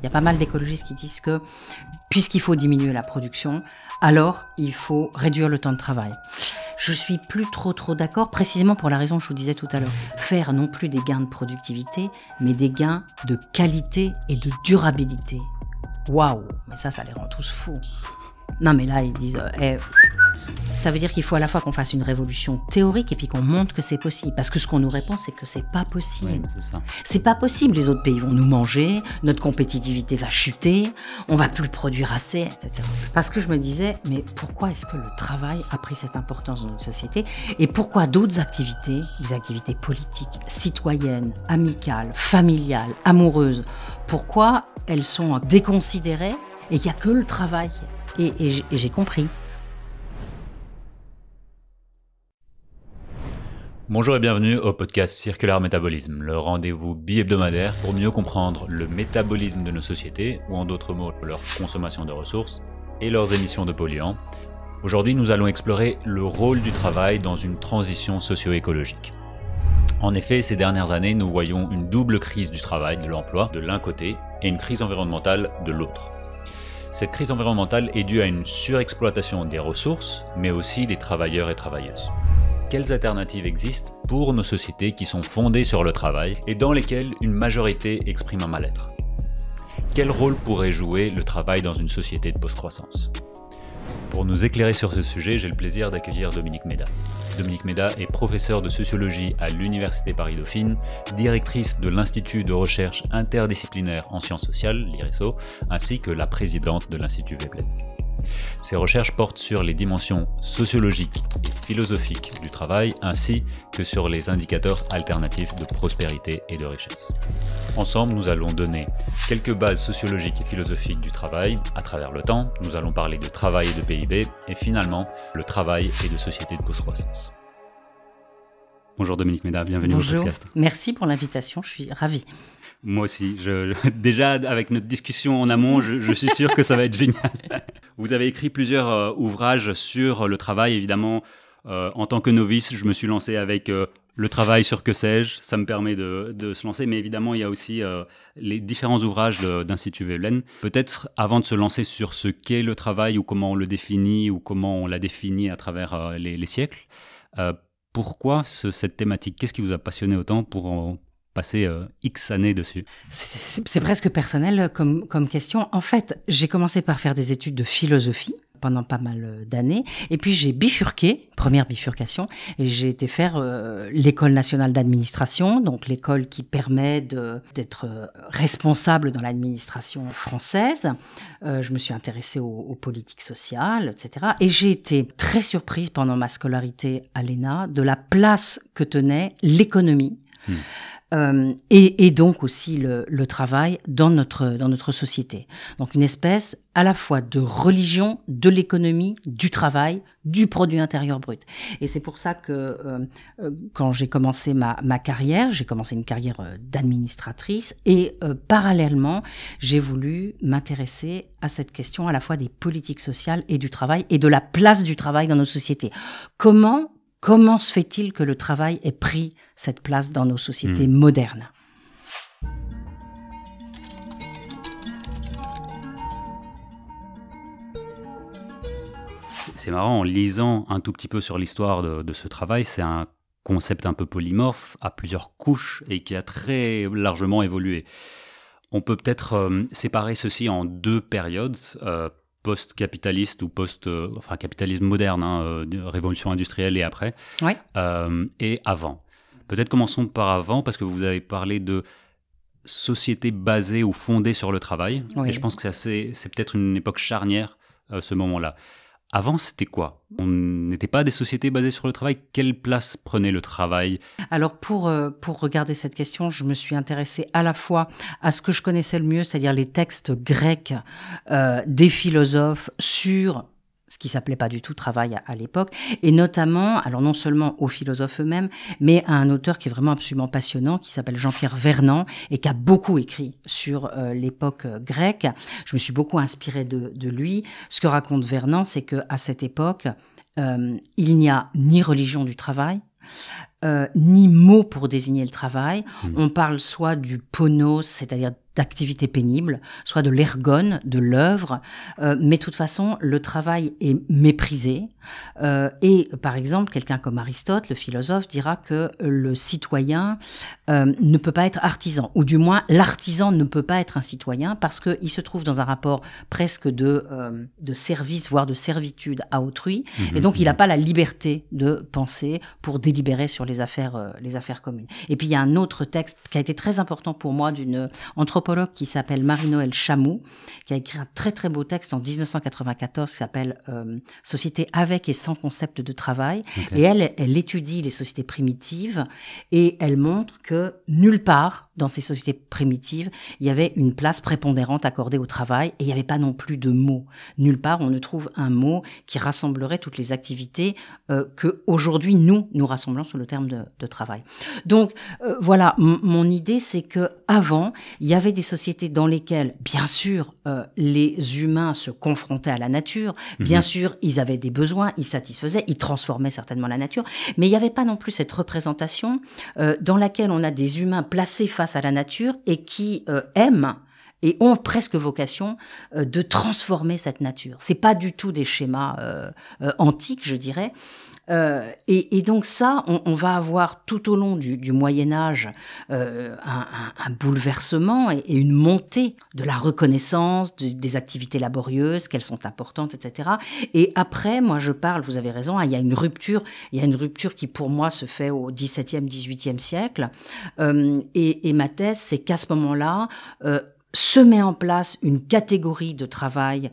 Il y a pas mal d'écologistes qui disent que puisqu'il faut diminuer la production, alors il faut réduire le temps de travail. Je suis plus trop trop d'accord, précisément pour la raison que je vous disais tout à l'heure. Faire non plus des gains de productivité, mais des gains de qualité et de durabilité. Waouh Mais ça, ça les rend tous fous. Non mais là, ils disent, eh, ça veut dire qu'il faut à la fois qu'on fasse une révolution théorique et puis qu'on montre que c'est possible. Parce que ce qu'on nous répond, c'est que c'est pas possible. c'est pas possible. Les autres pays vont nous manger, notre compétitivité va chuter, on va plus produire assez, etc. Parce que je me disais, mais pourquoi est-ce que le travail a pris cette importance dans notre société et pourquoi d'autres activités, des activités politiques, citoyennes, amicales, familiales, amoureuses, pourquoi elles sont déconsidérées et il n'y a que le travail et j'ai compris Bonjour et bienvenue au podcast Circular Métabolisme, le rendez-vous bi-hebdomadaire pour mieux comprendre le métabolisme de nos sociétés, ou en d'autres mots, leur consommation de ressources et leurs émissions de polluants. Aujourd'hui, nous allons explorer le rôle du travail dans une transition socio-écologique. En effet, ces dernières années, nous voyons une double crise du travail, de l'emploi, de l'un côté, et une crise environnementale de l'autre. Cette crise environnementale est due à une surexploitation des ressources, mais aussi des travailleurs et travailleuses quelles alternatives existent pour nos sociétés qui sont fondées sur le travail et dans lesquelles une majorité exprime un mal-être. Quel rôle pourrait jouer le travail dans une société de post-croissance Pour nous éclairer sur ce sujet, j'ai le plaisir d'accueillir Dominique Méda. Dominique Méda est professeur de sociologie à l'Université Paris-Dauphine, directrice de l'Institut de recherche interdisciplinaire en sciences sociales, l'IRESO, ainsi que la présidente de l'Institut Veblen. Ces recherches portent sur les dimensions sociologiques et philosophiques du travail ainsi que sur les indicateurs alternatifs de prospérité et de richesse. Ensemble, nous allons donner quelques bases sociologiques et philosophiques du travail à travers le temps. Nous allons parler de travail et de PIB et finalement le travail et de société de post-croissance. Bonjour Dominique Méda, bienvenue au podcast. Merci pour l'invitation, je suis ravie. Moi aussi, je, déjà avec notre discussion en amont, je suis sûr que ça va être génial. Vous avez écrit plusieurs euh, ouvrages sur euh, le travail, évidemment. Euh, en tant que novice, je me suis lancé avec le travail sur que sais-je, ça me permet de, se lancer, mais évidemment, il y a aussi les différents ouvrages d'Institut Veblen. Peut-être avant de se lancer sur ce qu'est le travail ou comment on le définit ou comment on l'a défini à travers les, siècles, pourquoi cette thématique Qu'est-ce qui vous a passionné autant pour passer euh, X années dessus C'est presque personnel comme, question. En fait, j'ai commencé par faire des études de philosophie pendant pas mal euh, d'années. Et puis j'ai bifurqué, première bifurcation, et j'ai été faire euh, l'école nationale d'administration, donc l'école qui permet d'être responsable dans l'administration française. je me suis intéressée aux, politiques sociales, etc. Et j'ai été très surprise pendant ma scolarité à l'ENA de la place que tenait l'économie. Hmm. Euh, et, et, donc aussi le, le, travail dans notre, dans notre société. Donc une espèce à la fois de religion, de l'économie, du travail, du produit intérieur brut. Et c'est pour ça que euh, euh, quand j'ai commencé ma, ma carrière, j'ai commencé une carrière d'administratrice et parallèlement, j'ai voulu m'intéresser à cette question à la fois des politiques sociales et du travail et de la place du travail dans nos sociétés. Comment Comment se fait-il que le travail ait pris cette place dans nos sociétés hmm. modernes C'est marrant, en lisant un tout petit peu sur l'histoire de, ce travail, c'est un concept un peu polymorphe, à plusieurs couches et qui a très largement évolué. On peut peut-être euh, séparer ceci en deux périodes. Euh, post-capitaliste ou post, euh, enfin capitalisme moderne, hein, euh, révolution industrielle et après, euh, et avant. Peut-être commençons par avant parce que vous avez parlé de société basée ou fondée sur le travail. Et je pense que c'est peut-être une époque charnière, ce moment-là. Avant, c'était quoi On n'était pas des sociétés basées sur le travail. Quelle place prenait le travail Alors, pour, euh, pour regarder cette question, je me suis intéressée à la fois à ce que je connaissais le mieux, c'est-à-dire les textes grecs euh, des philosophes sur ce qui s'appelait pas du tout travail à, l'époque, et notamment, alors non seulement aux philosophes eux-mêmes, mais à un auteur qui est vraiment absolument passionnant, qui s'appelle Jean-Pierre Vernant, et qui a beaucoup écrit sur euh, l'époque euh, grecque. Je me suis beaucoup inspirée de, lui. Ce que raconte Vernant, c'est que à cette époque, euh, il n'y a ni religion du travail, ni mot pour désigner le travail. Mmh. On parle soit du ponos, c'est-à-dire activité pénible, soit de l'ergone, de l'œuvre, euh, mais de toute façon, le travail est méprisé. Euh, et par exemple, quelqu'un comme Aristote, le philosophe, dira que le citoyen euh, ne peut pas être artisan, ou du moins l'artisan ne peut pas être un citoyen parce qu'il se trouve dans un rapport presque de, de service, voire de servitude à autrui, mhm. et donc il n'a pas la liberté de penser pour délibérer sur les affaires, les affaires communes. Et puis il y a un autre texte qui a été très important pour moi d'une anthropologue qui s'appelle Marie-Noël Chamou, qui a écrit un très très beau texte en 1994 qui s'appelle euh, Société avec et sans concept de travail. Et elle, elle étudie les sociétés primitives et elle montre que nulle part dans ces sociétés primitives, il y avait une place prépondérante accordée au travail et il n'y avait pas non plus de mot Nulle part on ne trouve un mot qui rassemblerait toutes les activités euh, que aujourd'hui nous nous rassemblons sous le terme de, travail. Donc euh, voilà, mon idée c'est que avant il y avait des sociétés dans lesquelles bien sûr euh, les humains se confrontaient à la nature, mhm. bien sûr ils avaient des besoins, ils satisfaisaient, ils transformaient certainement la nature, mais il n'y avait pas non plus cette représentation dans laquelle on a des humains placés face à la nature et qui euh, aiment et ont presque vocation euh, de transformer cette nature. C'est pas du tout des schémas euh, antiques, je dirais, euh, et, donc ça, on, va avoir tout au long du, du Moyen Âge euh, un, bouleversement et, une montée de la reconnaissance des activités laborieuses, qu'elles sont importantes, etc. Et après, moi je parle, vous avez raison, hein, il y a une rupture, il y a une rupture qui pour moi se fait au XVIIe, XVIIIe siècle. Euh, et, et, ma thèse, c'est qu'à ce moment-là, euh, se met en place une catégorie de travail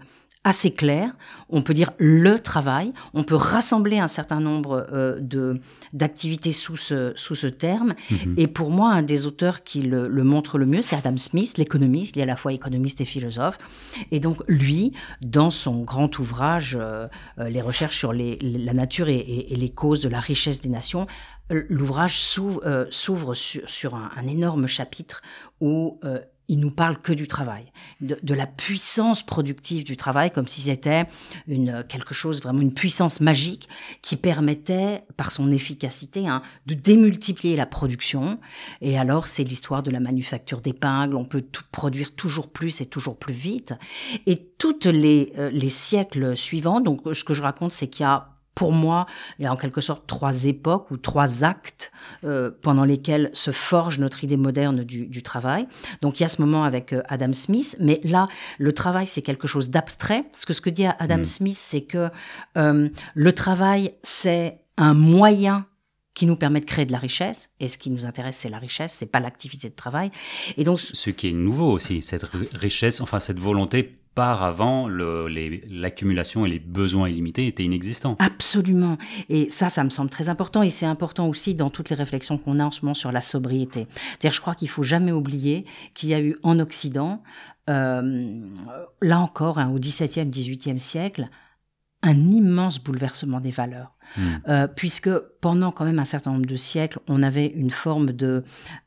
assez clair, on peut dire le travail, on peut rassembler un certain nombre euh, de d'activités sous ce, sous ce terme. Mhm. Et pour moi, un des auteurs qui le, montre le mieux, c'est Adam Smith, l'économiste, il est à la fois économiste et philosophe. Et donc lui, dans son grand ouvrage, euh, euh, les recherches sur la nature et, les causes de la richesse des nations, l'ouvrage s'ouvre sur, un, énorme chapitre où il nous parle que du travail, de, la puissance productive du travail, comme si c'était une quelque chose vraiment une puissance magique qui permettait, par son efficacité, hein, de démultiplier la production. Et alors, c'est l'histoire de la manufacture d'épingles. On peut tout produire toujours plus et toujours plus vite. Et toutes les, euh, les siècles suivants. Donc, ce que je raconte, c'est qu'il y a pour moi, il y a en quelque sorte trois époques ou trois actes euh, pendant lesquels se forge notre idée moderne du, travail. Donc il y a ce moment avec euh, Adam Smith, mais là, le travail, c'est quelque chose d'abstrait. Ce que, ce que dit Adam mm. Smith, c'est que euh, le travail, c'est un moyen qui nous permet de créer de la richesse. Et ce qui nous intéresse, c'est la richesse, c'est pas l'activité de travail. Et donc, ce qui est nouveau aussi, cette richesse, enfin cette volonté par avant, l'accumulation et les besoins illimités étaient inexistants. Absolument. Et ça, ça me semble très important. Et c'est important aussi dans toutes les réflexions qu'on a en ce moment sur la sobriété. C'est-à-dire, je crois qu'il faut jamais oublier qu'il y a eu en Occident, euh, là encore, hein, au XVIIe, XVIIIe siècle, un immense bouleversement des valeurs. Hmm. Euh, puisque pendant quand même un certain nombre de siècles, on avait une forme de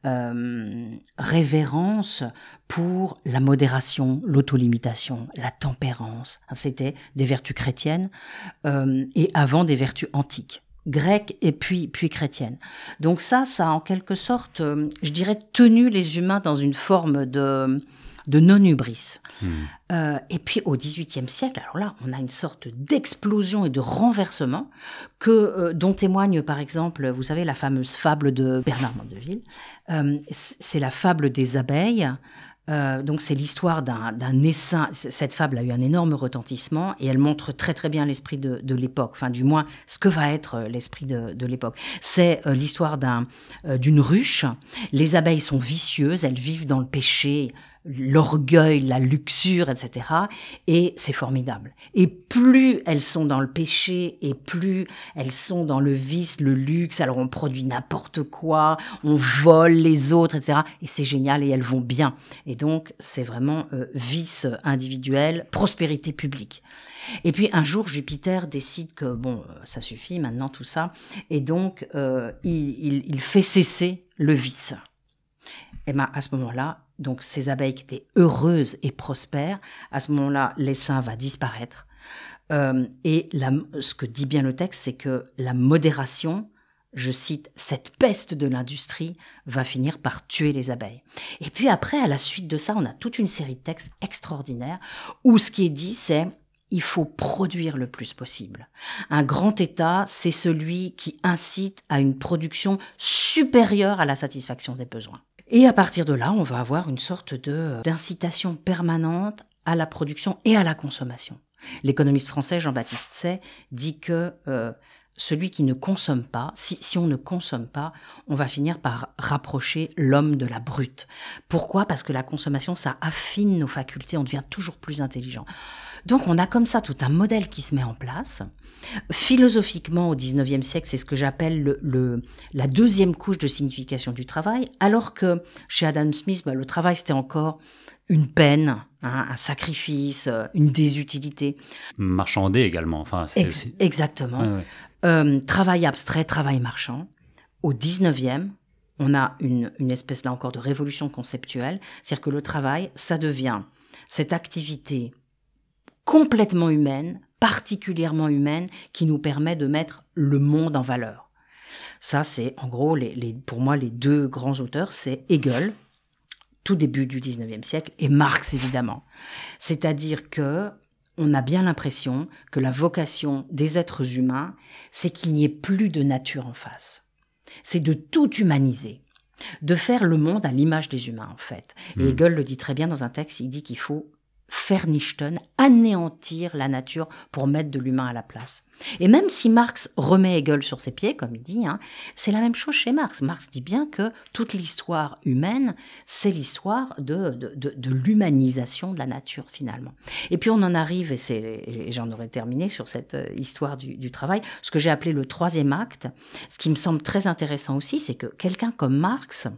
euh, révérence pour la modération, l'autolimitation, la tempérance. Hein, c'était des vertus chrétiennes euh, et avant des vertus antiques grecques et puis puis chrétiennes. Donc ça, ça en quelque sorte, je dirais, tenu les humains dans une forme de de non-hubris. Hmm. Euh, et puis au XVIIIe siècle, alors là, on a une sorte d'explosion et de renversement que euh, dont témoigne par exemple, vous savez, la fameuse fable de Bernard Mandeville. Euh, c'est la fable des abeilles. donc c'est l'histoire d'un essaim. Cette fable a eu un énorme retentissement et elle montre très très bien l'esprit de, l'époque, enfin du moins ce que va être l'esprit de, l'époque. C'est l'histoire d'une ruche. Les abeilles sont vicieuses, elles vivent dans le péché, l'orgueil, la luxure, etc. Et c'est formidable. Et plus elles sont dans le péché, et plus elles sont dans le vice, le luxe, alors on produit n'importe quoi, on vole les autres, etc. Et c'est génial, et elles vont bien. Et donc, c'est vraiment euh, vice individuel, prospérité publique. Et puis un jour, Jupiter décide que, bon, euh, ça suffit maintenant tout ça, et donc euh, il fait cesser le vice. Et eh ben, à ce moment-là, donc ces abeilles qui étaient heureuses et prospères, à ce moment-là, l'essaim va disparaître. Euh, et la, ce que dit bien le texte, c'est que la modération, je cite, cette peste de l'industrie va finir par tuer les abeilles. Et puis après, à la suite de ça, on a toute une série de textes extraordinaires où ce qui est dit, c'est il faut produire le plus possible. Un grand État, c'est celui qui incite à une production supérieure à la satisfaction des besoins. Et à partir de là, on va avoir une sorte de euh, d'incitation permanente à la production et à la consommation. L'économiste français Jean-Baptiste Say dit que euh, celui qui ne consomme pas, si, si, on ne consomme pas, on va finir par rapprocher l'homme de la brute. Pourquoi Parce que la consommation, ça affine nos facultés, on devient toujours plus intelligent. Donc on a comme ça tout un modèle qui se met en place. Philosophiquement, au 19e siècle, c'est ce que j'appelle la deuxième couche de signification du travail, alors que chez Adam Smith, bah, le travail, c'était encore une peine, hein, un sacrifice, euh, une désutilité. Marchandé également. Enfin, c'est exactement. Euh, travail abstrait, travail marchand. Au 19e, on a une, une espèce là encore de révolution conceptuelle, c'est-à-dire que le travail, ça devient cette activité complètement humaine, particulièrement humaine, qui nous permet de mettre le monde en valeur. Ça, c'est en gros, les, pour moi, les deux grands auteurs, c'est Hegel, tout début du 19e siècle, et Marx, évidemment. C'est-à-dire que on a bien l'impression que la vocation des êtres humains, c'est qu'il n'y ait plus de nature en face. C'est de tout humaniser de faire le monde à l'image des humains, en fait. Et hmm. Hegel le dit très bien dans un texte, il dit qu'il faut Nichten, anéantir la nature pour mettre de l'humain à la place. Et même si Marx remet Hegel sur ses pieds, comme il dit, hein, c'est la même chose chez Marx. Marx dit bien que toute l'histoire humaine, c'est l'histoire de, de, de, l'humanisation de la nature finalement. Et puis on en arrive, et, j'en aurais terminé sur cette euh, histoire du travail, ce que j'ai appelé le troisième acte. Ce qui me semble très intéressant aussi, c'est que quelqu'un comme Marx,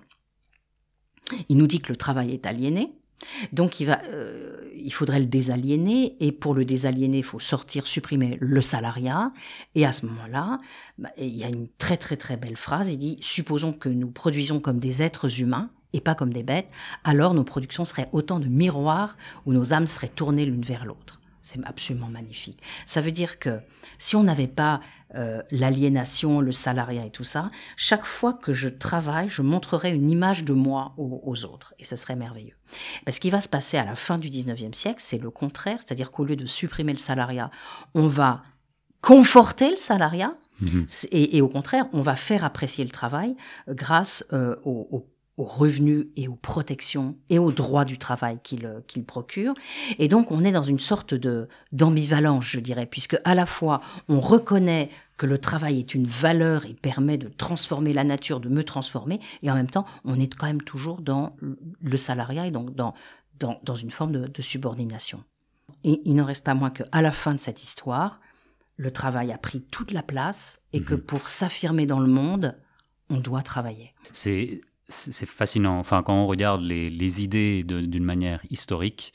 il nous dit que le travail est aliéné, donc il, va, euh, il faudrait le désaliéner, et pour le désaliéner, il faut sortir, supprimer le salariat, et à ce moment-là, bah, il y a une très très très belle phrase, il dit, supposons que nous produisons comme des êtres humains, et pas comme des bêtes, alors nos productions seraient autant de miroirs où nos âmes seraient tournées l'une vers l'autre. C'est absolument magnifique. Ça veut dire que si on n'avait pas euh, l'aliénation, le salariat et tout ça, chaque fois que je travaille, je montrerai une image de moi aux, autres. Et ce serait merveilleux. ce qui va se passer à la fin du 19e siècle, c'est le contraire. C'est-à-dire qu'au lieu de supprimer le salariat, on va conforter le salariat. Mm-hmm. Et, au contraire, on va faire apprécier le travail euh, grâce euh, au aux revenus et aux protections et aux droits du travail euh, qu'il procure. Et donc on est dans une sorte de d'ambivalence, je dirais, puisque à la fois on reconnaît que le travail est une valeur et permet de transformer la nature, de me transformer, et en même temps on est quand même toujours dans le salariat et donc dans, dans, une forme de, subordination. Et il n'en reste pas moins qu'à la fin de cette histoire, le travail a pris toute la place et que mhm. pour s'affirmer dans le monde, on doit travailler. C'est c'est fascinant. Enfin, quand on regarde les, idées d'une manière historique,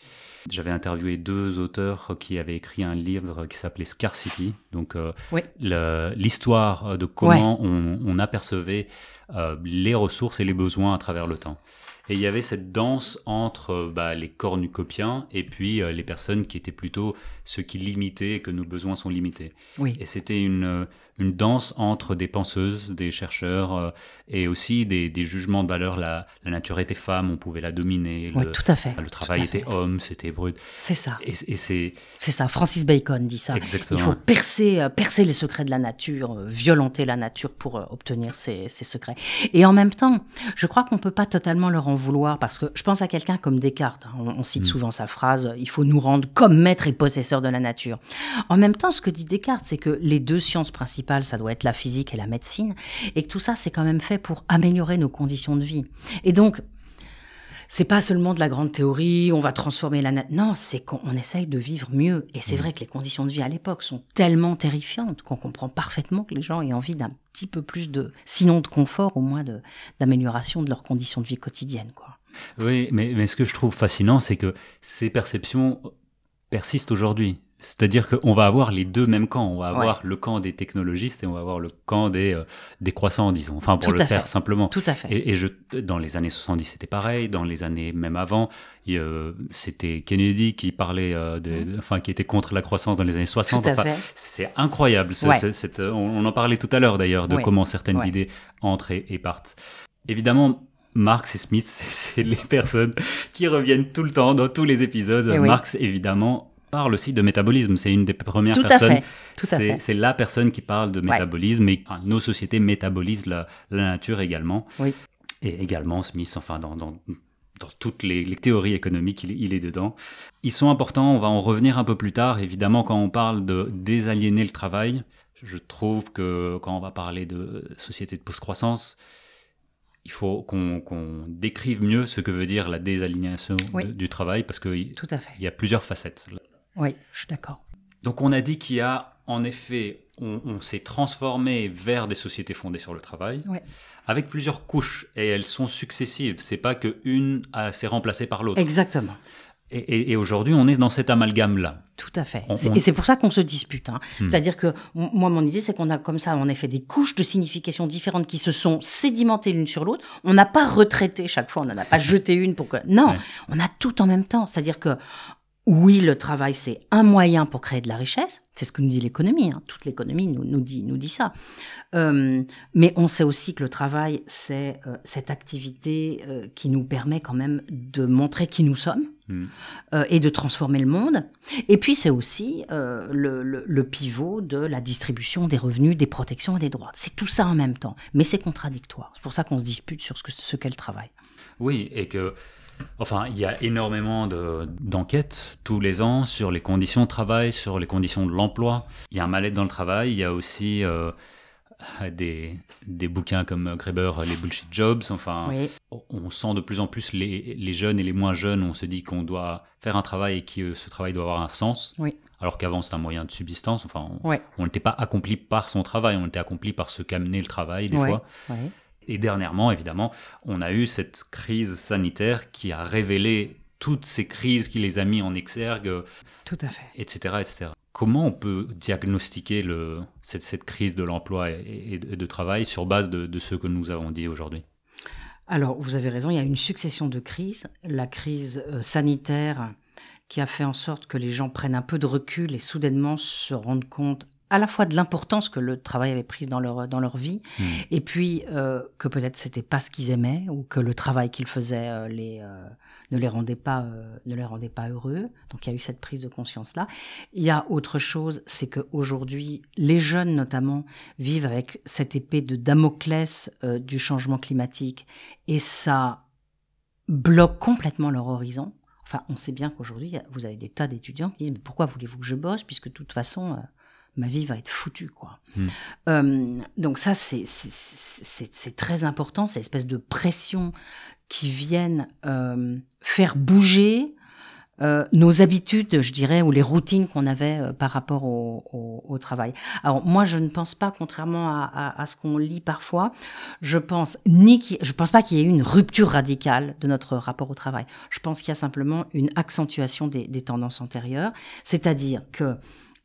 j'avais interviewé deux auteurs qui avaient écrit un livre qui s'appelait Scarcity, donc euh, l'histoire de comment on, apercevait euh, les ressources et les besoins à travers le temps. Et il y avait cette danse entre bah, les cornucopiens et puis euh, les personnes qui étaient plutôt ceux qui limitaient, que nos besoins sont limités. Et c'était une une danse entre des penseuses, des chercheurs euh, et aussi des, jugements de valeur. La, nature était femme, on pouvait la dominer. Oui, tout à fait. Le travail était homme, c'était brut. C'est ça. Et, c'est. C'est ça. Francis Bacon dit ça. Exactement. Il faut percer, euh, percer les secrets de la nature, euh, violenter la nature pour obtenir ces secrets. Et en même temps, je crois qu'on peut pas totalement leur en vouloir parce que je pense à quelqu'un comme Descartes. Hein, on, cite mm. souvent sa phrase "Il faut nous rendre comme maîtres et possesseurs de la nature." En même temps, ce que dit Descartes, c'est que les deux sciences principales ça doit être la physique et la médecine, et que tout ça, c'est quand même fait pour améliorer nos conditions de vie. Et donc, c'est pas seulement de la grande théorie, on va transformer la nature. Non, c'est qu'on essaye de vivre mieux. Et c'est mmh. vrai que les conditions de vie à l'époque sont tellement terrifiantes qu'on comprend parfaitement que les gens aient envie d'un petit peu plus de, sinon de confort, au moins d'amélioration de, leurs conditions de vie quotidiennes, quoi. Oui, mais, mais ce que je trouve fascinant, c'est que ces perceptions persistent aujourd'hui. C'est-à-dire qu'on va avoir les deux mêmes camps. On va avoir le camp des technologistes et on va avoir le camp des, euh, des croissants, disons. Enfin, pour le faire simplement. Tout à fait. Et, je, dans les années 70, c'était pareil. Dans les années même avant, euh, c'était Kennedy qui parlait, euh, de, mhm. enfin, qui était contre la croissance dans les années 60. c'est incroyable. on, en parlait tout à l'heure d'ailleurs de comment certaines idées entrent et, partent. Évidemment, Marx et Smith, c'est les personnes qui reviennent tout le temps dans tous les épisodes. Eh Marx, évidemment, parle aussi de métabolisme. C'est une des premières personnes. Tout à fait. C'est la personne qui parle de métabolisme et nos sociétés métabolisent la, nature également. Oui. Et également Smith, enfin, dans, dans dans toutes les, théories économiques, il, est dedans. Ils sont importants, on va en revenir un peu plus tard. Évidemment, quand on parle de désaliéner le travail, je trouve que quand on va parler de société de post-croissance, il faut qu'on décrive mieux ce que veut dire la désalignation du travail parce qu'il y a plusieurs facettes. Oui, je suis d'accord. Donc on a dit qu'il y a, en effet, on, s'est transformé vers des sociétés fondées sur le travail, avec plusieurs couches, et elles sont successives. C'est pas que une euh, s'est remplacée par l'autre. Exactement. Et, aujourd'hui, on est dans cet amalgame-là. Tout à fait. Et c'est pour ça qu'on se dispute. Hein. Hmm. C'est-à-dire que moi, mon idée, c'est qu'on a comme ça, en effet, des couches de signification différentes qui se sont sédimentées l'une sur l'autre. On n'a pas retraité chaque fois, on n'en a pas jeté une pour que. Non, on a tout en même temps. C'est-à-dire que oui, le travail, c'est un moyen pour créer de la richesse. C'est ce que nous dit l'économie. Hein. Toute l'économie nous, nous, dit, nous dit ça. Euh, mais on sait aussi que le travail, c'est euh, cette activité euh, qui nous permet quand même de montrer qui nous sommes hmm. et de transformer le monde. Et puis, c'est aussi le, pivot de la distribution des revenus, des protections et des droits. C'est tout ça en même temps. Mais c'est contradictoire. C'est pour ça qu'on se dispute sur ce qu'est ce qu'est le travail. Oui, et que Enfin, il y a énormément d'enquêtes tous les ans sur les conditions de travail, sur les conditions de l'emploi. Il y a un mal-être dans le travail, il y a aussi euh, des, bouquins comme Graeber, euh, Les Bullshit Jobs. Enfin, on sent de plus en plus les, jeunes et les moins jeunes, on se dit qu'on doit faire un travail et que ce travail doit avoir un sens. Alors qu'avant, c'était un moyen de subsistance. Enfin, on n'était pas accompli par son travail, on était accompli par ce qu'amenait le travail, des fois. Et dernièrement, évidemment, on a eu cette crise sanitaire qui a révélé toutes ces crises qui les a mis en exergue. Tout à fait. Etc. Comment on peut diagnostiquer le, cette, crise de l'emploi et, de travail sur base de, de ce que nous avons dit aujourd'hui Alors, vous avez raison, il y a une succession de crises. La crise euh, sanitaire qui a fait en sorte que les gens prennent un peu de recul et soudainement se rendent compte à la fois de l'importance que le travail avait prise dans leur dans leur vie hmm. et puis euh, que peut-être c'était pas ce qu'ils aimaient ou que le travail qu'ils faisaient euh, les euh, ne les rendait pas ne les rendait pas heureux donc il y a eu cette prise de conscience là il y a autre chose c'est que aujourd'hui les jeunes notamment vivent avec cette épée de Damoclès du changement climatique et ça bloque complètement leur horizon enfin on sait bien qu'aujourd'hui vous avez des tas d'étudiants qui disent mais pourquoi voulez-vous que je bosse puisque de toute façon ma vie va être foutue, quoi. Hmm. Euh, donc ça, c'est très important, cette espèce de pression qui viennent euh, faire bouger euh, nos habitudes, je dirais, ou les routines qu'on avait par rapport au, travail. Alors moi, je ne pense pas, contrairement à, ce qu'on lit parfois, je pense ni je pense pas qu'il y ait une rupture radicale de notre rapport au travail. Je pense qu'il y a simplement une accentuation des tendances antérieures, c'est-à-dire que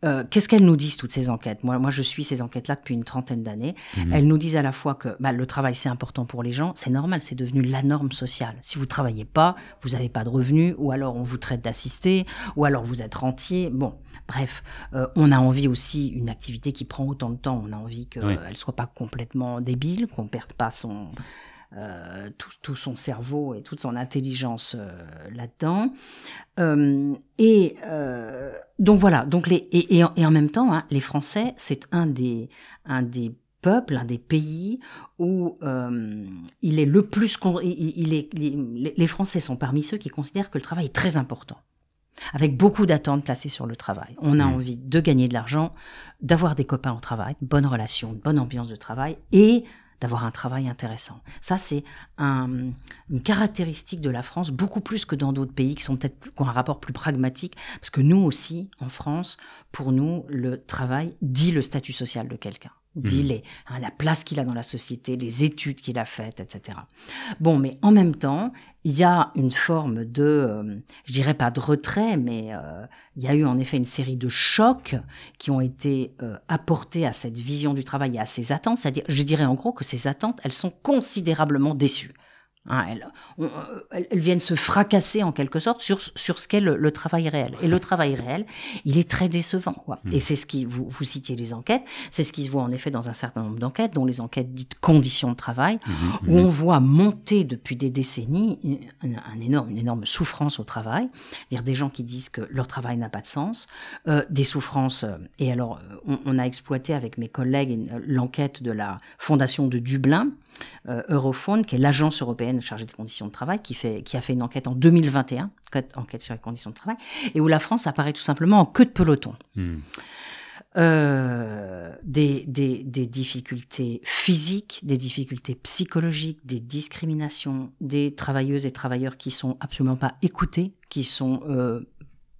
euh, qu'est-ce qu'elles nous disent toutes ces enquêtes moi, moi, je suis ces enquêtes-là depuis une trentaine d'années. Mhm. Elles nous disent à la fois que bah, le travail, c'est important pour les gens, c'est normal, c'est devenu la norme sociale. Si vous travaillez pas, vous n'avez pas de revenus, ou alors on vous traite d'assisté, ou alors vous êtes rentier. Bon, bref, euh, on a envie aussi une activité qui prend autant de temps. On a envie qu'elle euh, ne soit pas complètement débile, qu'on perde pas son euh, tout, son cerveau et toute son intelligence euh, là-dedans. Euh, et donc voilà, donc les, et, en, même temps, hein, les Français, c'est un des, un des peuples, un des pays où il est le plus... Il, les Français sont parmi ceux qui considèrent que le travail est très important avec beaucoup d'attentes placées sur le travail. On a mmh. envie de gagner de l'argent, d'avoir des copains au travail, bonne relation, bonne ambiance de travail et d'avoir un travail intéressant. Ça, c'est une caractéristique de la France, beaucoup plus que dans d'autres pays qui sont peut qui ont un rapport plus pragmatique, parce que nous aussi, en France, pour nous, le travail dit le statut social de quelqu'un. Mmh. d'il hein, est, la place qu'il a dans la société, les études qu'il a faites, etc. Bon, mais en même temps, il y a une forme de, euh, je dirais pas de retrait, mais euh, il y a eu en effet une série de chocs qui ont été euh, apportés à cette vision du travail et à ses attentes. C'est-à-dire, je dirais en gros que ses attentes, elles sont considérablement déçues. Hein, elles, euh, viennent se fracasser en quelque sorte sur, sur ce qu'est le, travail réel. Et le travail réel, il est très décevant. Hmm. Et c'est ce qui, vous, vous citiez les enquêtes, c'est ce qui se voit en effet dans un certain nombre d'enquêtes, dont les enquêtes dites conditions de travail, hmm, hmm, où on voit monter depuis des décennies une, un énorme, une énorme souffrance au travail, dire des gens qui disent que leur travail n'a pas de sens, euh, des souffrances. Euh, et alors, on, a exploité avec mes collègues l'enquête de la Fondation de Dublin, euh, Eurofound, qui est l'agence européenne chargée des conditions de travail, qui, a fait une enquête en 2021, enquête sur les conditions de travail, et où la France apparaît tout simplement en queue de peloton. Hmm. Euh, des, difficultés physiques, des difficultés psychologiques, des discriminations, des travailleuses et travailleurs qui sont absolument pas écoutés, qui sont euh,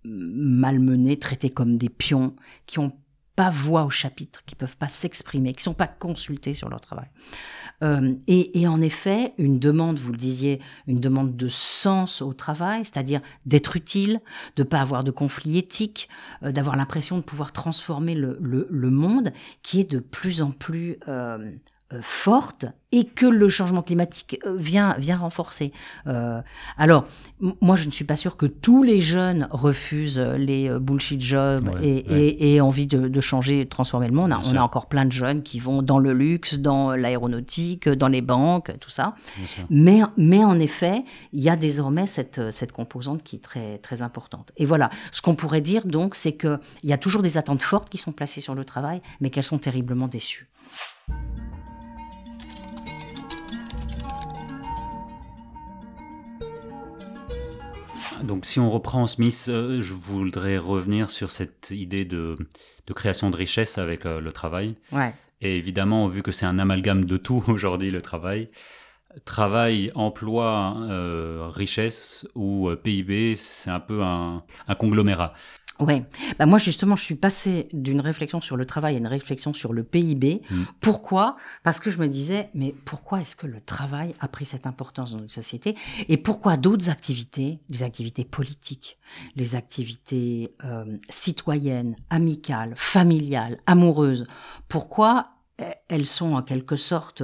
malmenés, traités comme des pions, qui n'ont pas voix au chapitre, qui ne peuvent pas s'exprimer, qui ne sont pas consultés sur leur travail. Euh, et, en effet, une demande, vous le disiez, une demande de sens au travail, c'est-à-dire d'être utile, de pas avoir de conflit éthique, euh, d'avoir l'impression de pouvoir transformer le, monde, qui est de plus en plus euh, euh, forte et que le changement climatique euh, vient, vient renforcer. Euh, alors, moi, je ne suis pas sûr que tous les jeunes refusent les bullshit jobs et, envie de, de, changer, transformer le monde. on a encore plein de jeunes qui vont dans le luxe, dans l'aéronautique, dans les banques, tout ça. Mais, mais en effet, il y a désormais cette, cette composante qui est très, très importante. Et voilà, ce qu'on pourrait dire donc, c'est qu'il y a toujours des attentes fortes qui sont placées sur le travail, mais qu'elles sont terriblement déçues. Donc si on reprend Smith, euh, je voudrais revenir sur cette idée de, création de richesse avec euh, le travail. Ouais. Et évidemment, vu que c'est un amalgame de tout aujourd'hui, le travail, Travail, emploi, euh, richesse ou euh, PIB, c'est un peu un, un conglomérat. Oui, Bah moi justement, je suis passée d'une réflexion sur le travail à une réflexion sur le PIB. Mm. Pourquoi Parce que je me disais, mais pourquoi est-ce que le travail a pris cette importance dans notre société Et pourquoi d'autres activités, les activités politiques, les activités euh, citoyennes, amicales, familiales, amoureuses, pourquoi eh, elles sont en quelque sorte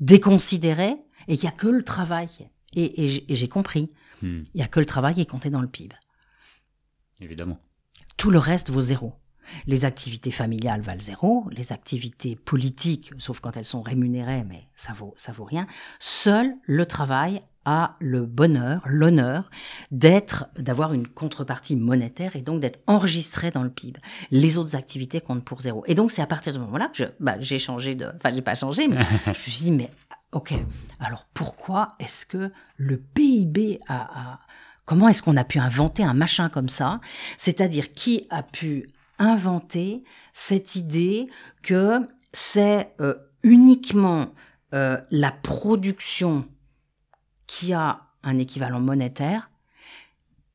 déconsidérées et il n'y a que le travail. Et, j'ai compris. Hmm. Il n'y a que le travail qui est compté dans le PIB. Évidemment. Tout le reste vaut zéro. Les activités familiales valent zéro, les activités politiques, sauf quand elles sont rémunérées, mais ça vaut, ça vaut rien. Seul le travail a le bonheur, l'honneur d'être, d'avoir une contrepartie monétaire et donc d'être enregistré dans le PIB. Les autres activités comptent pour zéro. Et donc c'est à partir de ce moment-là que bah, j'ai changé de, enfin j'ai pas changé, mais je me suis dit mais Ok, alors pourquoi est-ce que le PIB a... comment est-ce qu'on a pu inventer un machin comme ça C'est-à-dire qui a pu inventer cette idée que c'est euh, uniquement euh, la production qui a un équivalent monétaire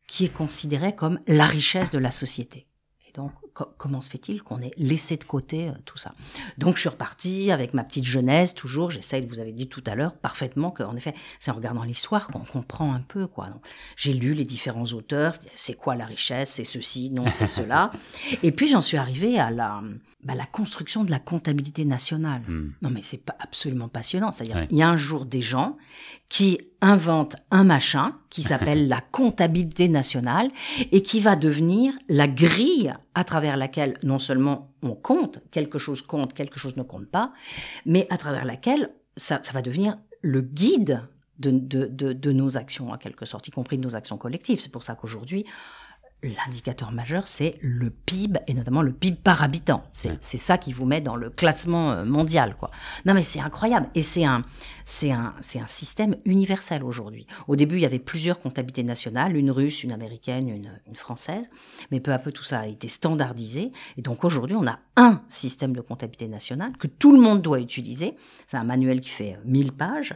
qui est considérée comme la richesse de la société. Et donc, comment se fait-il qu'on ait laissé de côté euh, tout ça Donc je suis repartie avec ma petite jeunesse, toujours, j'essaye, vous avez dit tout à l'heure parfaitement qu'en effet, c'est en regardant l'histoire qu'on comprend un peu. quoi. J'ai lu les différents auteurs, c'est quoi la richesse, c'est ceci, non, c'est cela. Et puis j'en suis arrivée à la, bah, la construction de la comptabilité nationale. Hmm. Non mais c'est pas absolument passionnant, c'est-à-dire il y a un jour des gens qui inventent un machin qui s'appelle la comptabilité nationale et qui va devenir la grille à travers travers laquelle non seulement on compte, quelque chose compte, quelque chose ne compte pas, mais à travers laquelle ça, va devenir le guide de, de, nos actions, en quelque sorte, y compris de nos actions collectives. C'est pour ça qu'aujourd'hui, l'indicateur majeur, c'est le PIB, et notamment le PIB par habitant. C'est, ça qui vous met dans le classement euh, mondial. Quoi. Non mais c'est incroyable, et c'est un, c'est, un, c'est un système universel aujourd'hui. Au début, il y avait plusieurs comptabilités nationales, une russe, une américaine, une, une française, mais peu à peu tout ça a été standardisé, et donc aujourd'hui, on a un système de comptabilité nationale que tout le monde doit utiliser. C'est un manuel qui fait 1000 euh, pages.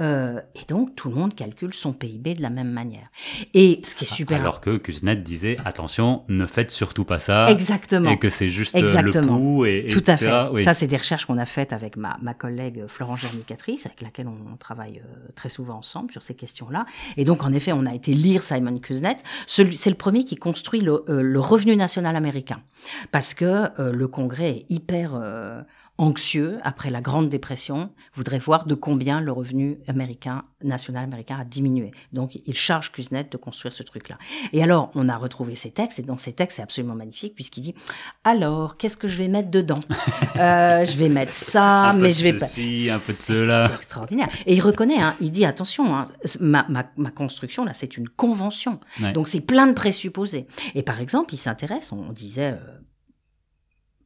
Euh, et donc, tout le monde calcule son PIB de la même manière. Et ce qui est super. Alors que Kuznets disait attention, ne faites surtout pas ça. Exactement. Et que c'est juste euh, Exactement. le pouls et, Tout à fait. Ça, c'est des recherches qu'on a faites avec ma, ma collègue Florence Germicatrice, avec laquelle on, travaille euh, très souvent ensemble sur ces questions-là. Et donc, en effet, on a été lire Simon Kuznets. C'est le premier qui construit le, le, revenu national américain. Parce que le Congrès est hyper anxieux après la Grande Dépression voudrait voir de combien le revenu américain, national américain a diminué. Donc il charge Kuznet de construire ce truc-là. Et alors, on a retrouvé ces textes, et dans ces textes, c'est absolument magnifique, puisqu'il dit, alors, qu'est-ce que je vais mettre dedans euh, Je vais mettre ça, mais je vais de ceci, Un peu de cela. C'est extraordinaire. Et il reconnaît, hein, il dit, attention, hein, ma, ma, ma, construction, là, c'est une convention. Donc c'est plein de présupposés. Et par exemple, il s'intéresse, on disait... Euh,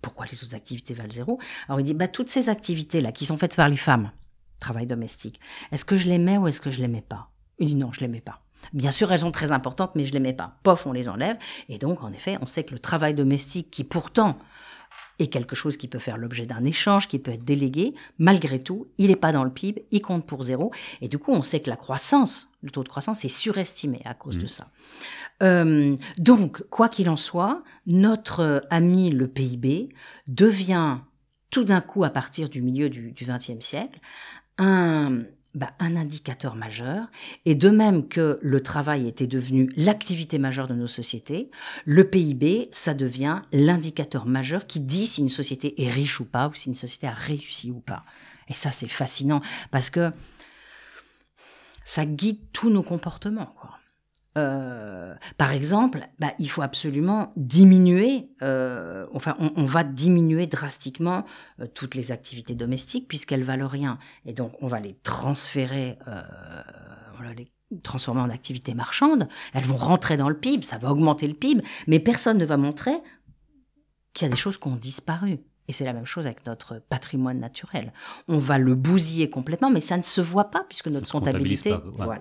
pourquoi les autres activités valent zéro Alors il dit, bah, toutes ces activités-là qui sont faites par les femmes, travail domestique, est-ce que je les mets ou est-ce que je les mets pas Il dit, non, je les mets pas. Bien sûr, elles sont très importantes, mais je les mets pas. Pof, on les enlève. Et donc, en effet, on sait que le travail domestique, qui pourtant est quelque chose qui peut faire l'objet d'un échange, qui peut être délégué, malgré tout, il n'est pas dans le PIB, il compte pour zéro. Et du coup, on sait que la croissance, le taux de croissance est surestimé à cause de mmh. ça. Euh, donc, quoi qu'il en soit, notre euh, ami le PIB devient tout d'un coup, à partir du milieu du XXe siècle, un, bah, un indicateur majeur. Et de même que le travail était devenu l'activité majeure de nos sociétés, le PIB, ça devient l'indicateur majeur qui dit si une société est riche ou pas, ou si une société a réussi ou pas. Et ça, c'est fascinant parce que ça guide tous nos comportements. Quoi. Euh, par exemple, bah, il faut absolument diminuer, euh, enfin on, va diminuer drastiquement euh, toutes les activités domestiques puisqu'elles valent rien. Et donc on va les transférer, les transformer en activités marchandes, elles vont rentrer dans le PIB, ça va augmenter le PIB, mais personne ne va montrer qu'il y a des choses qui ont disparu. Et c'est la même chose avec notre patrimoine naturel. On va le bousiller complètement, mais ça ne se voit pas puisque notre comptabilité... voilà.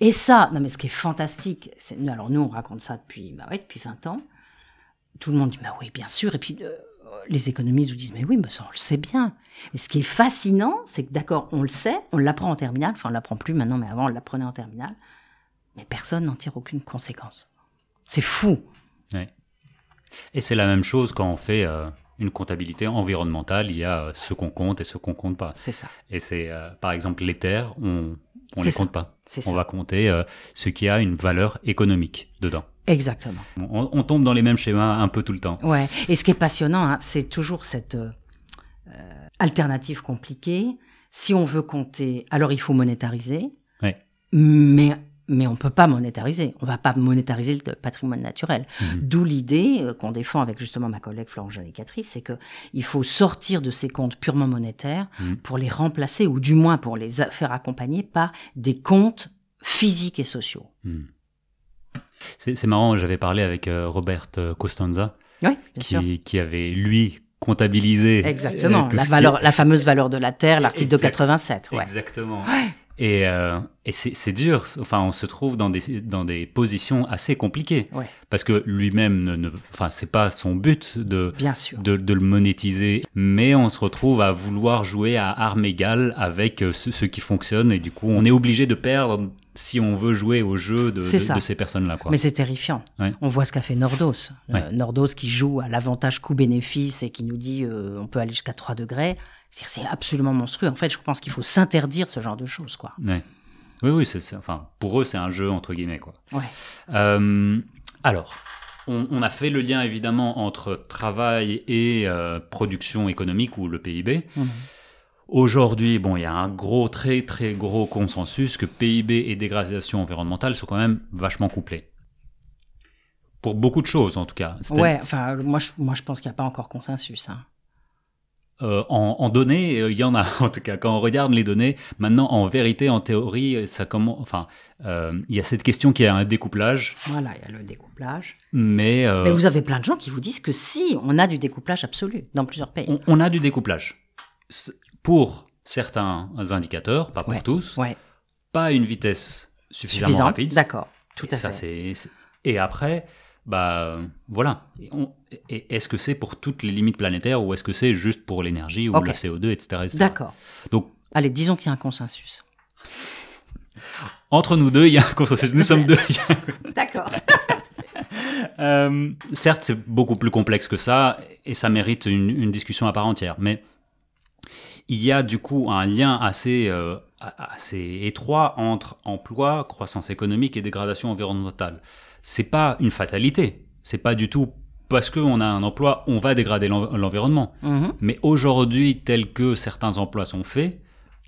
Et ça, non mais ce qui est fantastique, c'est, alors nous on raconte ça depuis, bah depuis 20 ans, tout le monde dit bah oui bien sûr, et puis euh, les économistes vous disent mais oui, mais ça on le sait bien. Et ce qui est fascinant, c'est que d'accord, on le sait, on l'apprend en terminale, enfin on l'apprend plus maintenant, mais avant on l'apprenait en terminale, mais personne n'en tire aucune conséquence. C'est fou. Et c'est la même chose quand on fait euh, une comptabilité environnementale, il y a euh, ce qu'on compte et ce qu'on compte pas. C'est ça. Et c'est par exemple les terres, on on les compte pas. On va compter euh, ce qui a une valeur économique dedans. Exactement. On, tombe dans les mêmes schémas un peu tout le temps. Ouais. Et ce qui est passionnant, hein, c'est toujours cette euh, euh, alternative compliquée. Si on veut compter, alors il faut monétariser. Mais mais on ne peut pas monétariser. On ne va pas monétariser le patrimoine naturel. Mmh. D'où l'idée euh, qu'on défend avec justement ma collègue Florence Catrice, c'est qu'il faut sortir de ces comptes purement monétaires mmh. pour les remplacer, ou du moins pour les faire accompagner par des comptes physiques et sociaux. Mmh. C'est marrant, j'avais parlé avec euh, Robert euh, Costanza, qui, avait, lui, comptabilisé... Exactement, la, valeur, la fameuse valeur de la terre, l'article de 87. Exactement. Et, euh, c'est dur. Enfin, on se trouve dans des, positions assez compliquées. Parce que lui-même, ne, n'est c'est pas son but de, de, le monétiser. Mais on se retrouve à vouloir jouer à armes égales avec euh, ce, qui fonctionne. Et du coup, on est obligé de perdre si on veut jouer au jeu de, ces personnes-là. Mais c'est terrifiant. On voit ce qu'a fait Nordos. Euh, Nordos qui joue à l'avantage coût-bénéfice et qui nous dit on peut aller jusqu'à 3 degrés. C'est absolument monstrueux. En fait, je pense qu'il faut s'interdire ce genre de choses, quoi. Oui, oui, enfin, pour eux, c'est un jeu, entre guillemets, quoi. Euh, alors, on, a fait le lien, évidemment, entre travail et euh, production économique ou le PIB. Mm-hmm. Aujourd'hui, bon, il y a un gros, très, très gros consensus que PIB et dégradation environnementale sont quand même vachement couplés. Pour beaucoup de choses, en tout cas. Ouais, enfin, moi, je, moi, je pense qu'il n'y a pas encore consensus, hein. Euh, en, données, euh, il y en a en tout cas. Quand on regarde les données, maintenant en vérité, en théorie, euh, ça comment, enfin, il y a cette question qui est un découplage. Voilà, il y a le découplage. Mais, vous avez plein de gens qui vous disent que si, on a du découplage absolu dans plusieurs pays. On, a du découplage pour certains indicateurs, pas pour tous. Pas une vitesse suffisamment rapide. D'accord, tout à ça, fait. Et après, bah voilà. Est-ce que c'est pour toutes les limites planétaires ou est-ce que c'est juste pour l'énergie ou le CO2, etc. D'accord. Donc, allez, disons qu'il y a un consensus. Entre nous deux, il y a un consensus. Nous sommes deux. D'accord. Euh, certes, c'est beaucoup plus complexe que ça et ça mérite une, discussion à part entière. Mais il y a du coup un lien assez euh, étroit entre emploi, croissance économique et dégradation environnementale c'est pas une fatalité. C'est pas du tout parce qu'on a un emploi, on va dégrader l'environnement. Mm-hmm. Mais aujourd'hui, tel que certains emplois sont faits,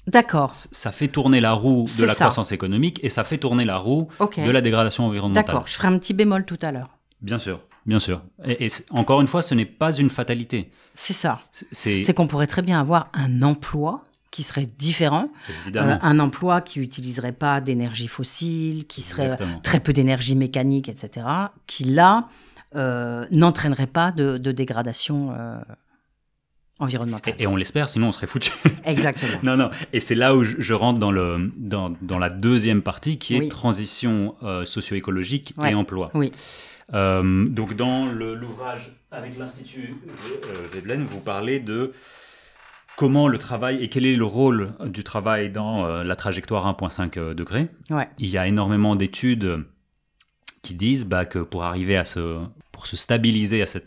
D'accord. Ça fait tourner la roue de la croissance économique et ça fait tourner la roue de la dégradation environnementale. D'accord, je ferai un petit bémol tout à l'heure. Bien sûr, bien sûr. et encore une fois, ce n'est pas une fatalité. C'est ça. C'est qu'on pourrait très bien avoir un emploi qui serait différent, euh, un emploi qui n'utiliserait pas d'énergie fossile, qui serait très peu d'énergie mécanique, etc., qui là euh, n'entraînerait pas de, dégradation. Euh, environnementale. Et, on l'espère, sinon on serait foutu. Exactement. non, non. Et c'est là où je, rentre dans, le, dans, la deuxième partie qui est transition socio-écologique et emploi. Oui. donc dans l'ouvrage avec l'Institut Veblen, vous parlez de comment le travail et quel est le rôle euh, du travail dans euh, la trajectoire 1.5 euh, degré. Il y a énormément d'études qui disent bah, que pour arriver à se, pour se stabiliser à cette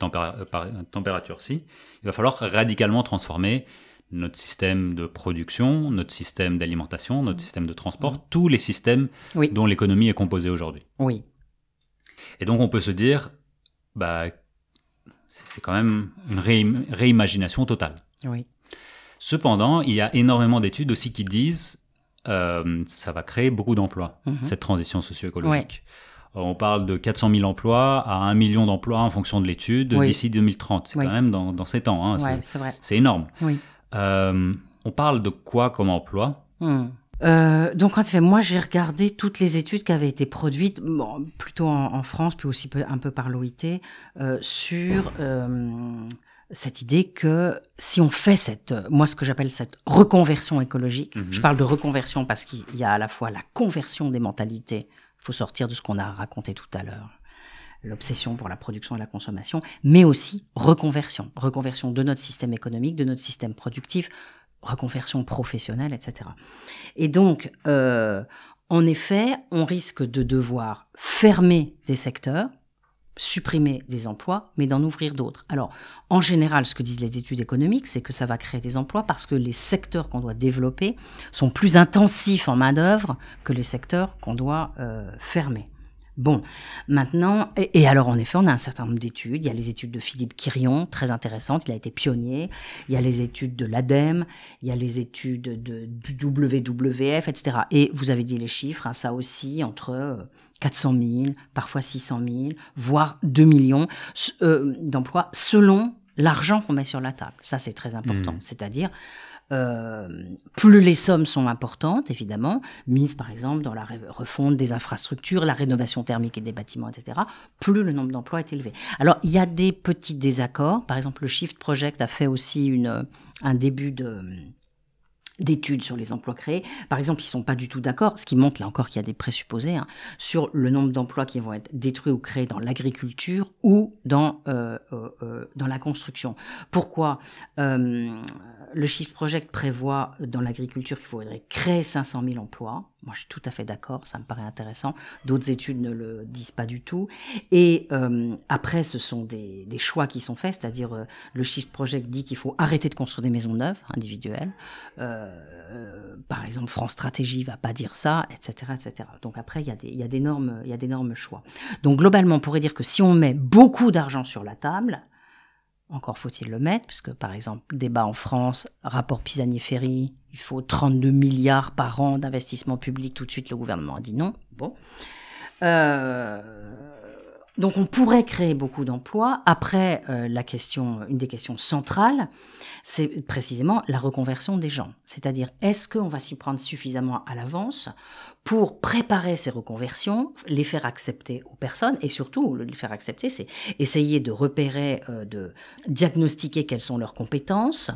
température-ci, il va falloir radicalement transformer notre système de production, notre système d'alimentation, notre système de transport, mmh. tous les systèmes dont l'économie est composée aujourd'hui. Oui. Et donc on peut se dire, bah, c'est quand même une réimagination totale. Oui. Cependant, il y a énormément d'études aussi qui disent que euh, ça va créer beaucoup d'emplois, mhm. cette transition socio-écologique. On parle de 400 000 emplois à 1 million d'emplois en fonction de l'étude d'ici 2030. C'est quand même dans, dans 7 ans. Hein, c'est énorme. Euh, on parle de quoi comme emploi hmm. euh, donc en fait, moi j'ai regardé toutes les études qui avaient été produites, plutôt en, France, puis aussi un peu par l'OIT, sur cette idée que si on fait cette, euh, moi ce que j'appelle cette reconversion écologique, mhm. je parle de reconversion parce qu'il y a à la fois la conversion des mentalités, faut sortir de ce qu'on a raconté tout à l'heure, l'obsession pour la production et la consommation, mais aussi reconversion, reconversion de notre système économique, de notre système productif, reconversion professionnelle, etc. Et donc, euh, en effet, on risque de devoir fermer des secteurs, supprimer des emplois, mais d'en ouvrir d'autres. Alors, en général, ce que disent les études économiques, c'est que ça va créer des emplois parce que les secteurs qu'on doit développer sont plus intensifs en main-d'œuvre que les secteurs qu'on doit euh, fermer. Bon, maintenant, et, alors en effet, on a un certain nombre d'études. Il y a les études de Philippe Quirion, très intéressantes, il a été pionnier. Il y a les études de l'ADEME, il y a les études de, du WWF, etc. Et vous avez dit les chiffres, hein, ça aussi, entre 400 euh, 000, parfois 600 000, voire 2 millions euh, d'emplois, selon l'argent qu'on met sur la table. Ça, c'est très important. Hmm. C'est-à-dire, euh, plus les sommes sont importantes, évidemment, mises par exemple dans la refonte des infrastructures, la rénovation thermique et des bâtiments, etc., plus le nombre d'emplois est élevé. Alors, il y a des petits désaccords. Par exemple, le Shift Project a fait aussi une, un début de d'études sur les emplois créés. Par exemple, ils sont pas du tout d'accord, ce qui montre là encore qu'il y a des présupposés hein, sur le nombre d'emplois qui vont être détruits ou créés dans l'agriculture ou dans euh, euh, dans la construction. Pourquoi le chiffre Project prévoit euh, dans l'agriculture qu'il faudrait créer 500 000 emplois. Moi, je suis tout à fait d'accord, ça me paraît intéressant. D'autres études ne le disent pas du tout. Et euh, après, ce sont des, des, choix qui sont faits, c'est-à-dire euh, le chiffre Project dit qu'il faut arrêter de construire des maisons neuves individuelles. Euh, par exemple, France Stratégie va pas dire ça, etc., etc. Donc après, il y a des, il y a d'énormes, il y a d'énormes choix. Donc globalement, on pourrait dire que si on met beaucoup d'argent sur la table, encore faut-il le mettre, puisque par exemple, débat en France, rapport Pisani-Ferry, il faut 32 milliards par an d'investissement public, tout de suite le gouvernement a dit non. Bon. Euh, donc on pourrait créer beaucoup d'emplois. Après, euh, la question, une des questions centrales, c'est précisément la reconversion des gens. C'est-à-dire, est-ce qu'on va s'y prendre suffisamment à l'avance pour préparer ces reconversions, les faire accepter aux personnes et surtout les faire accepter, c'est essayer de repérer, euh, de diagnostiquer quelles sont leurs compétences,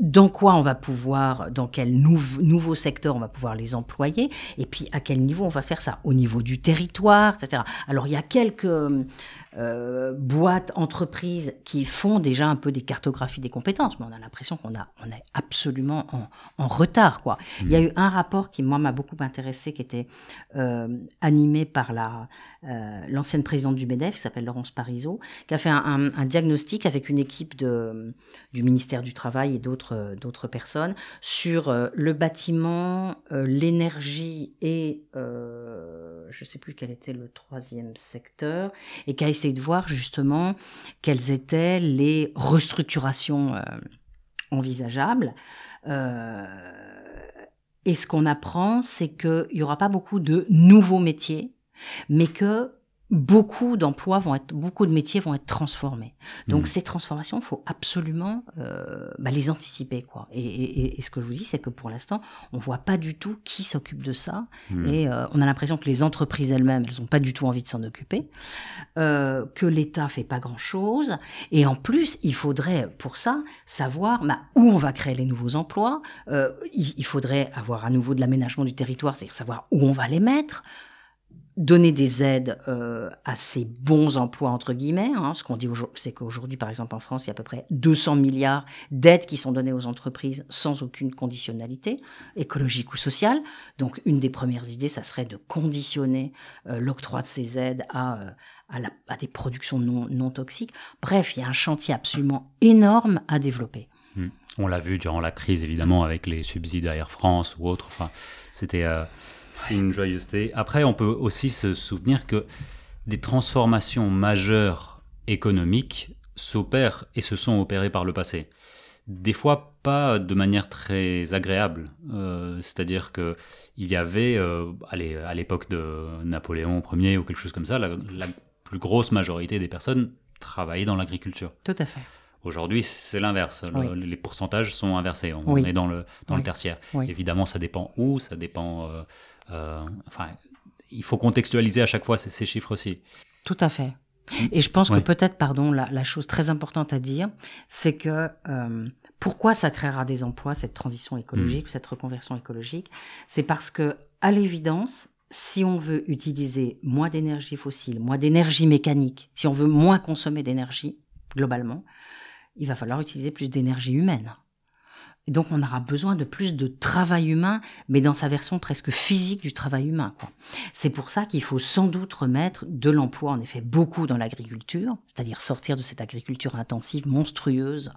dans quoi on va pouvoir, dans quel nouveau secteur on va pouvoir les employer, et puis à quel niveau on va faire ça, au niveau du territoire, etc. Alors il y a quelques euh, boîtes, entreprises qui font déjà un peu des cartographies des compétences, mais on a l'impression qu'on a, on est absolument en, retard. Quoi. Il y a mmh. eu un rapport qui moi m'a beaucoup intéressé, qui était euh, animé par la euh, l'ancienne présidente du Medef, qui s'appelle Laurence Parisot, qui a fait un, un diagnostic avec une équipe de, du ministère du Travail et d'autres euh, d'autres personnes sur euh, le bâtiment, euh, l'énergie et je sais plus quel était le troisième secteur et qui a essayé de voir justement quelles étaient les restructurations envisageables. et ce qu'on apprend, c'est qu'il n'y aura pas beaucoup de nouveaux métiers, mais que beaucoup d'emplois vont être, beaucoup de métiers vont être transformés. Donc hmm. ces transformations, il faut absolument euh, bah, les anticiper, quoi. Et, ce que je vous dis, c'est que pour l'instant, on ne voit pas du tout qui s'occupe de ça, hmm. et euh, on a l'impression que les entreprises elles-mêmes, elles ont pas du tout envie de s'en occuper, euh, que l'État fait pas grand-chose, et en plus, il faudrait pour ça savoir bah, où on va créer les nouveaux emplois. il faudrait avoir à nouveau de l'aménagement du territoire, c'est-à-dire savoir où on va les mettre donner des aides euh, à ces bons emplois entre guillemets. Hein. Ce qu'on dit c'est qu'aujourd'hui, par exemple en France, il y a à peu près 200 milliards d'aides qui sont données aux entreprises sans aucune conditionnalité écologique ou sociale. Donc, une des premières idées, ça serait de conditionner euh, l'octroi de ces aides à, euh, la, des productions non, toxiques. Bref, il y a un chantier absolument énorme à développer. Mmh. On l'a vu durant la crise, évidemment, avec les subsides à Air France ou autres. Enfin, c'était c'est une joyeuseté. Après, on peut aussi se souvenir que des transformations majeures économiques s'opèrent et se sont opérées par le passé. Des fois, pas de manière très agréable. Euh, c'est-à-dire que il y avait, euh, à l'époque de Napoléon Ier ou quelque chose comme ça, la, plus grosse majorité des personnes travaillaient dans l'agriculture. Tout à fait. Aujourd'hui, c'est l'inverse. les pourcentages sont inversés. On, est dans le, dans le tertiaire. Évidemment, ça dépend où, ça dépend euh, euh, enfin, il faut contextualiser à chaque fois ces, chiffres aussi. Tout à fait. Et je pense que peut-être, pardon, la, chose très importante à dire, c'est que euh, pourquoi ça créera des emplois, cette transition écologique, mm. cette reconversion écologique, c'est parce que, à l'évidence, si on veut utiliser moins d'énergie fossile, moins d'énergie mécanique, si on veut moins consommer d'énergie globalement, il va falloir utiliser plus d'énergie humaine. Et donc on aura besoin de plus de travail humain, mais dans sa version presque physique du travail humain. C'est pour ça qu'il faut sans doute remettre de l'emploi, en effet, beaucoup dans l'agriculture, c'est-à-dire sortir de cette agriculture intensive, monstrueuse,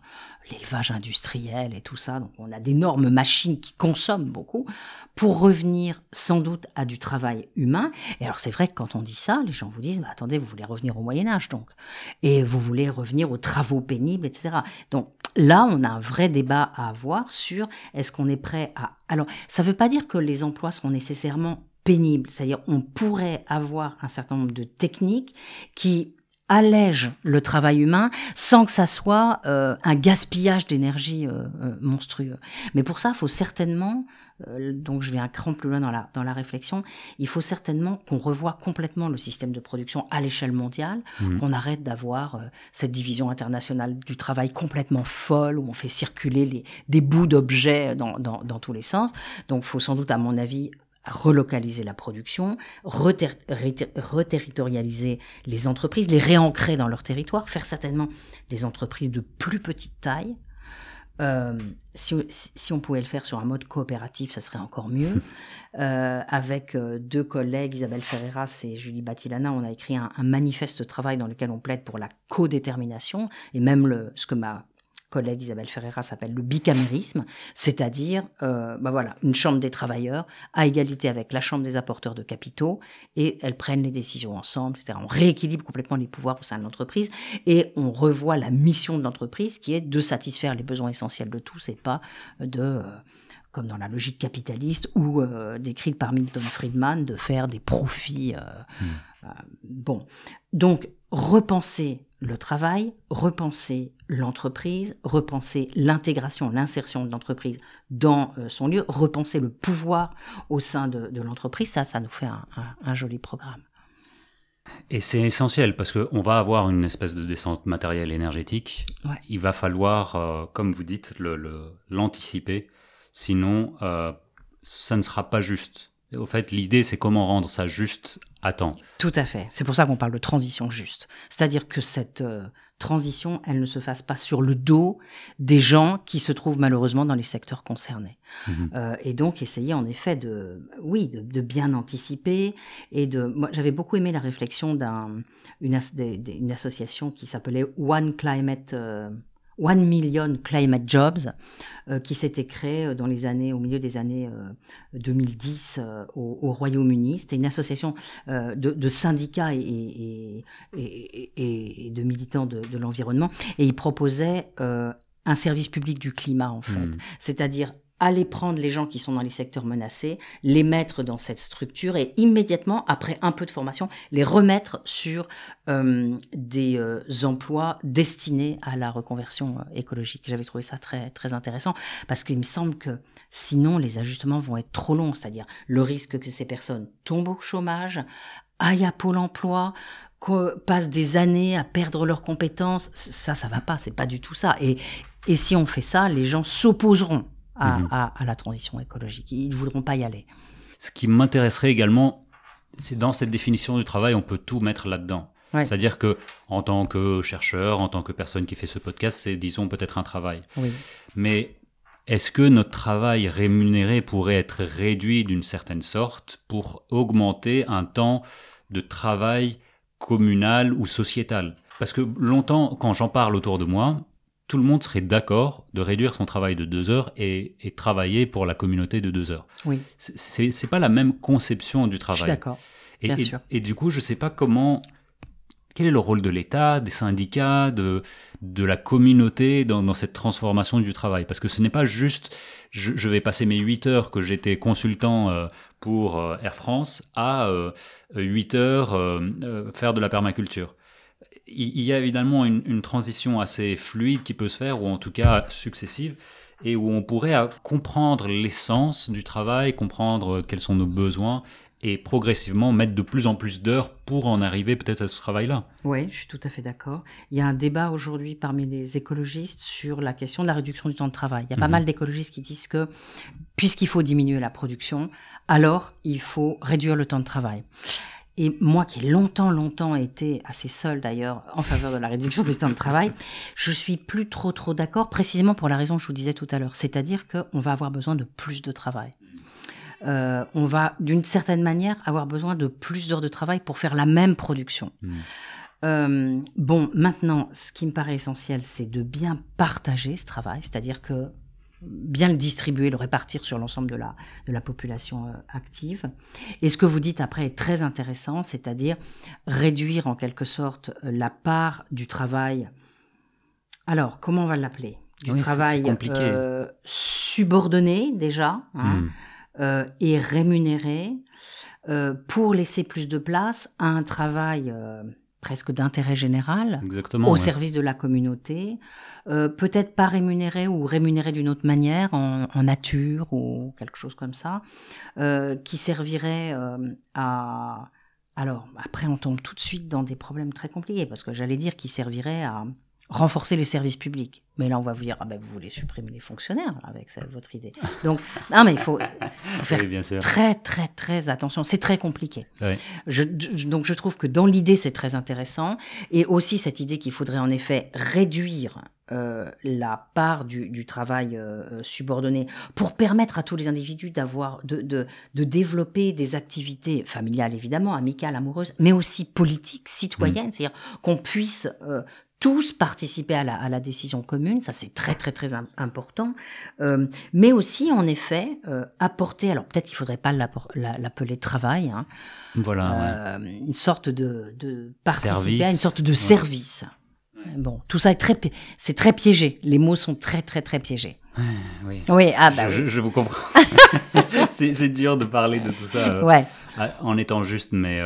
l'élevage industriel et tout ça, donc on a d'énormes machines qui consomment beaucoup, pour revenir sans doute à du travail humain. Et alors c'est vrai que quand on dit ça, les gens vous disent, bah, attendez, vous voulez revenir au Moyen Âge donc, et vous voulez revenir aux travaux pénibles, etc. Donc là, on a un vrai débat à avoir sur est-ce qu'on est prêt à... Alors, ça ne veut pas dire que les emplois seront nécessairement pénibles, c'est-à-dire on pourrait avoir un certain nombre de techniques qui allège le travail humain sans que ça soit euh, un gaspillage d'énergie euh, euh, monstrueux. Mais pour ça, il faut certainement, donc je vais un cran plus loin dans la, dans la réflexion, il faut certainement qu'on revoie complètement le système de production à l'échelle mondiale, mmh. qu'on arrête d'avoir cette division internationale du travail complètement folle où on fait circuler les, des bouts d'objets dans, dans, dans tous les sens. Donc il faut sans doute, à mon avis, relocaliser la production, reterritorialiser les entreprises, les réancrer dans leur territoire, faire certainement des entreprises de plus petite taille. Euh, si, on pouvait le faire sur un mode coopératif, ça serait encore mieux. Euh, avec euh, deux collègues, Isabelle Ferreras et Julie Batilana, on a écrit un, manifeste de travail dans lequel on plaide pour la codétermination et même le, ce que ma collègue Isabelle Ferreira s'appelle le bicamérisme, c'est-à-dire euh, bah voilà, une chambre des travailleurs à égalité avec la chambre des apporteurs de capitaux, et elles prennent les décisions ensemble, c'est-à-dire On rééquilibre complètement les pouvoirs au sein de l'entreprise, et on revoit la mission de l'entreprise qui est de satisfaire les besoins essentiels de tous et pas de... Euh, comme dans la logique capitaliste ou euh, décrite par Milton Friedman, de faire des profits. Euh, mmh. bon, donc repenser le travail, repenser l'entreprise, repenser l'intégration, l'insertion de l'entreprise dans euh, son lieu, repenser le pouvoir au sein de, l'entreprise. Ça, ça nous fait un, joli programme. Et c'est essentiel parce qu'on va avoir une espèce de descente matérielle énergétique. Il va falloir, euh, comme vous dites, l'anticiper. Sinon, euh, ça ne sera pas juste. Au fait, l'idée, c'est comment rendre ça juste à temps. Tout à fait. C'est pour ça qu'on parle de transition juste. C'est-à-dire que cette euh, transition, elle ne se fasse pas sur le dos des gens qui se trouvent malheureusement dans les secteurs concernés. Mhm. Euh, et donc, essayer en effet de, oui, de, bien anticiper. Et de, moi, j'avais beaucoup aimé la réflexion d'une association qui s'appelait One Climate. Euh, One Million Climate Jobs, euh, qui s'était créé euh, dans les années, au milieu des années 2010 euh, au, Royaume-Uni. C'était une association de, syndicats et, et, de militants de, l'environnement, et ils proposaient un service public du climat en fait, hmm. c'est-à-dire aller prendre les gens qui sont dans les secteurs menacés, les mettre dans cette structure et immédiatement, après un peu de formation, les remettre sur euh, des euh, emplois destinés à la reconversion euh, écologique. J'avais trouvé ça très, très intéressant parce qu'il me semble que sinon les ajustements vont être trop longs, c'est-à-dire le risque que ces personnes tombent au chômage, aillent à Pôle emploi, passent des années à perdre leurs compétences, ça, ça va pas, c'est pas du tout ça. Et, et si on fait ça, les gens s'opposeront Mhm. à, la transition écologique. Ils ne voudront pas y aller. Ce qui m'intéresserait également, c'est dans cette définition du travail, on peut tout mettre là-dedans. C'est-à-dire que en tant que chercheur, en tant que personne qui fait ce podcast, c'est disons peut-être un travail. Mais est-ce que notre travail rémunéré pourrait être réduit d'une certaine sorte pour augmenter un temps de travail communal ou sociétal Parce que longtemps, quand j'en parle autour de moi, tout le monde serait d'accord de réduire son travail de deux heures et, travailler pour la communauté de deux heures. Oui. C'est pas la même conception du travail. Je suis d'accord. Et, et, et, du coup, je sais pas comment. Quel est le rôle de l'État, des syndicats, de, de la communauté dans, cette transformation du travail Parce que ce n'est pas juste je, vais passer mes huit heures que j'étais consultant euh, pour euh, Air France à euh, huit heures faire de la permaculture il y a évidemment une, transition assez fluide qui peut se faire, ou en tout cas successive, et où on pourrait comprendre l'essence du travail, comprendre quels sont nos besoins, et progressivement mettre de plus en plus d'heures pour en arriver peut-être à ce travail-là. Oui, je suis tout à fait d'accord. Il y a un débat aujourd'hui parmi les écologistes sur la question de la réduction du temps de travail. Il y a pas mhm. mal d'écologistes qui disent que puisqu'il faut diminuer la production, alors il faut réduire le temps de travail et moi qui ai longtemps, longtemps été assez seule d'ailleurs en faveur de la réduction du temps de travail, je suis plus trop, trop d'accord, précisément pour la raison que je vous disais tout à l'heure, c'est-à-dire qu'on va avoir besoin de plus de travail. Euh, on va, d'une certaine manière, avoir besoin de plus d'heures de travail pour faire la même production. Hmm. Euh, bon, maintenant, ce qui me paraît essentiel, c'est de bien partager ce travail, c'est-à-dire que bien le distribuer, le répartir sur l'ensemble de la, de la population euh, active. Et ce que vous dites après est très intéressant, c'est-à-dire réduire en quelque sorte euh, la part du travail. Alors, comment on va l'appeler Du travail euh, subordonné déjà hein, hmm. et rémunéré pour laisser plus de place à un travail presque d'intérêt général, au service de la communauté, euh, peut-être pas rémunéré ou rémunéré d'une autre manière, en, nature ou quelque chose comme ça, euh, qui servirait euh, à... Alors, après, on tombe tout de suite dans des problèmes très compliqués, parce que j'allais dire qui servirait à, renforcer les services publics. Mais là, on va vous dire, ah ben, vous voulez supprimer les fonctionnaires avec votre idée. Donc, non, mais il faut, faire très, très, très attention. C'est très compliqué. donc, je trouve que dans l'idée, c'est très intéressant. Et aussi cette idée qu'il faudrait en effet réduire euh, la part du, travail euh, euh, subordonné pour permettre à tous les individus d'avoir de, développer des activités familiales évidemment amicales amoureuses mais aussi politiques citoyennes mm. c'est-à-dire qu'on puisse tous participer à la, décision commune, ça c'est très très très important, euh, mais aussi en effet euh, apporter, alors peut-être il faudrait pas l'appeler travail, hein, voilà, euh, une sorte de, participer à une sorte de service. Bon, tout ça est très, c'est très piégé. Les mots sont très, très, très piégés. Oui. oui ah bah je, vous comprends. c'est dur de parler de tout ça ouais. Ah, en étant juste, mais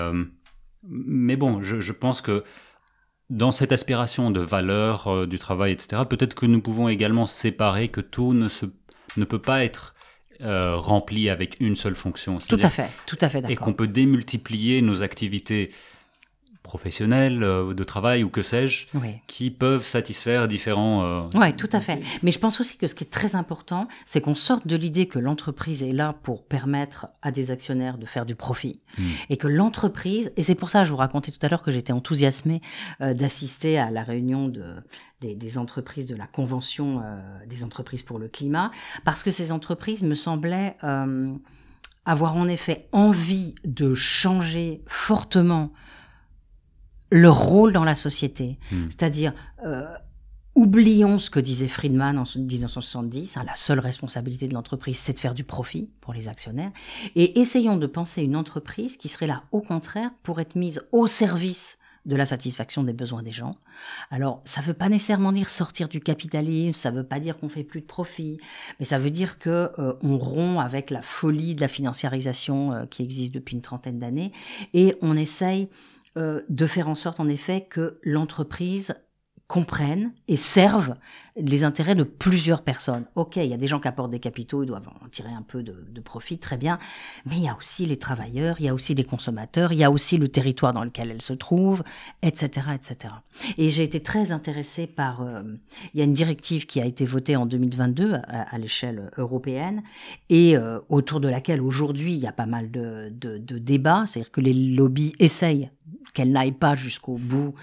mais bon, je, je pense que dans cette aspiration de valeur euh, du travail, etc., peut-être que nous pouvons également séparer que tout ne, ne peut pas être euh, rempli avec une seule fonction. Tout à fait, tout à fait d'accord. Et qu'on peut démultiplier nos activités professionnels euh, de travail ou que sais-je, qui peuvent satisfaire différents... Euh, oui, tout à fait. Mais je pense aussi que ce qui est très important, c'est qu'on sorte de l'idée que l'entreprise est là pour permettre à des actionnaires de faire du profit. Hmm. Et que l'entreprise, et c'est pour ça que je vous racontais tout à l'heure que j'étais enthousiasmée euh, d'assister à la réunion de, des, des, entreprises de la Convention des entreprises pour le climat, parce que ces entreprises me semblaient avoir en effet envie de changer fortement leur rôle dans la société. Hmm. C'est-à-dire, euh, oublions ce que disait Friedman en 1970, hein, la seule responsabilité de l'entreprise, c'est de faire du profit pour les actionnaires, et essayons de penser une entreprise qui serait là, au contraire, pour être mise au service de la satisfaction des besoins des gens. Alors, ça ne veut pas nécessairement dire sortir du capitalisme, ça ne veut pas dire qu'on fait plus de profit, mais ça veut dire que euh, on rompt avec la folie de la financiarisation euh, qui existe depuis une trentaine d'années et on essaye euh, de faire en sorte en effet que l'entreprise comprennent et servent les intérêts de plusieurs personnes. Ok, il y a des gens qui apportent des capitaux, ils doivent en tirer un peu de, profit, très bien, mais il y a aussi les travailleurs, il y a aussi les consommateurs, il y a aussi le territoire dans lequel elles se trouvent, etc. etc. Et j'ai été très intéressée par... Euh, il y a une directive qui a été votée en 2022 euh, à, l'échelle européenne et euh, autour de laquelle aujourd'hui il y a pas mal de, débats, c'est-à-dire que les lobbies essayent qu'elle n'aille pas jusqu'au bout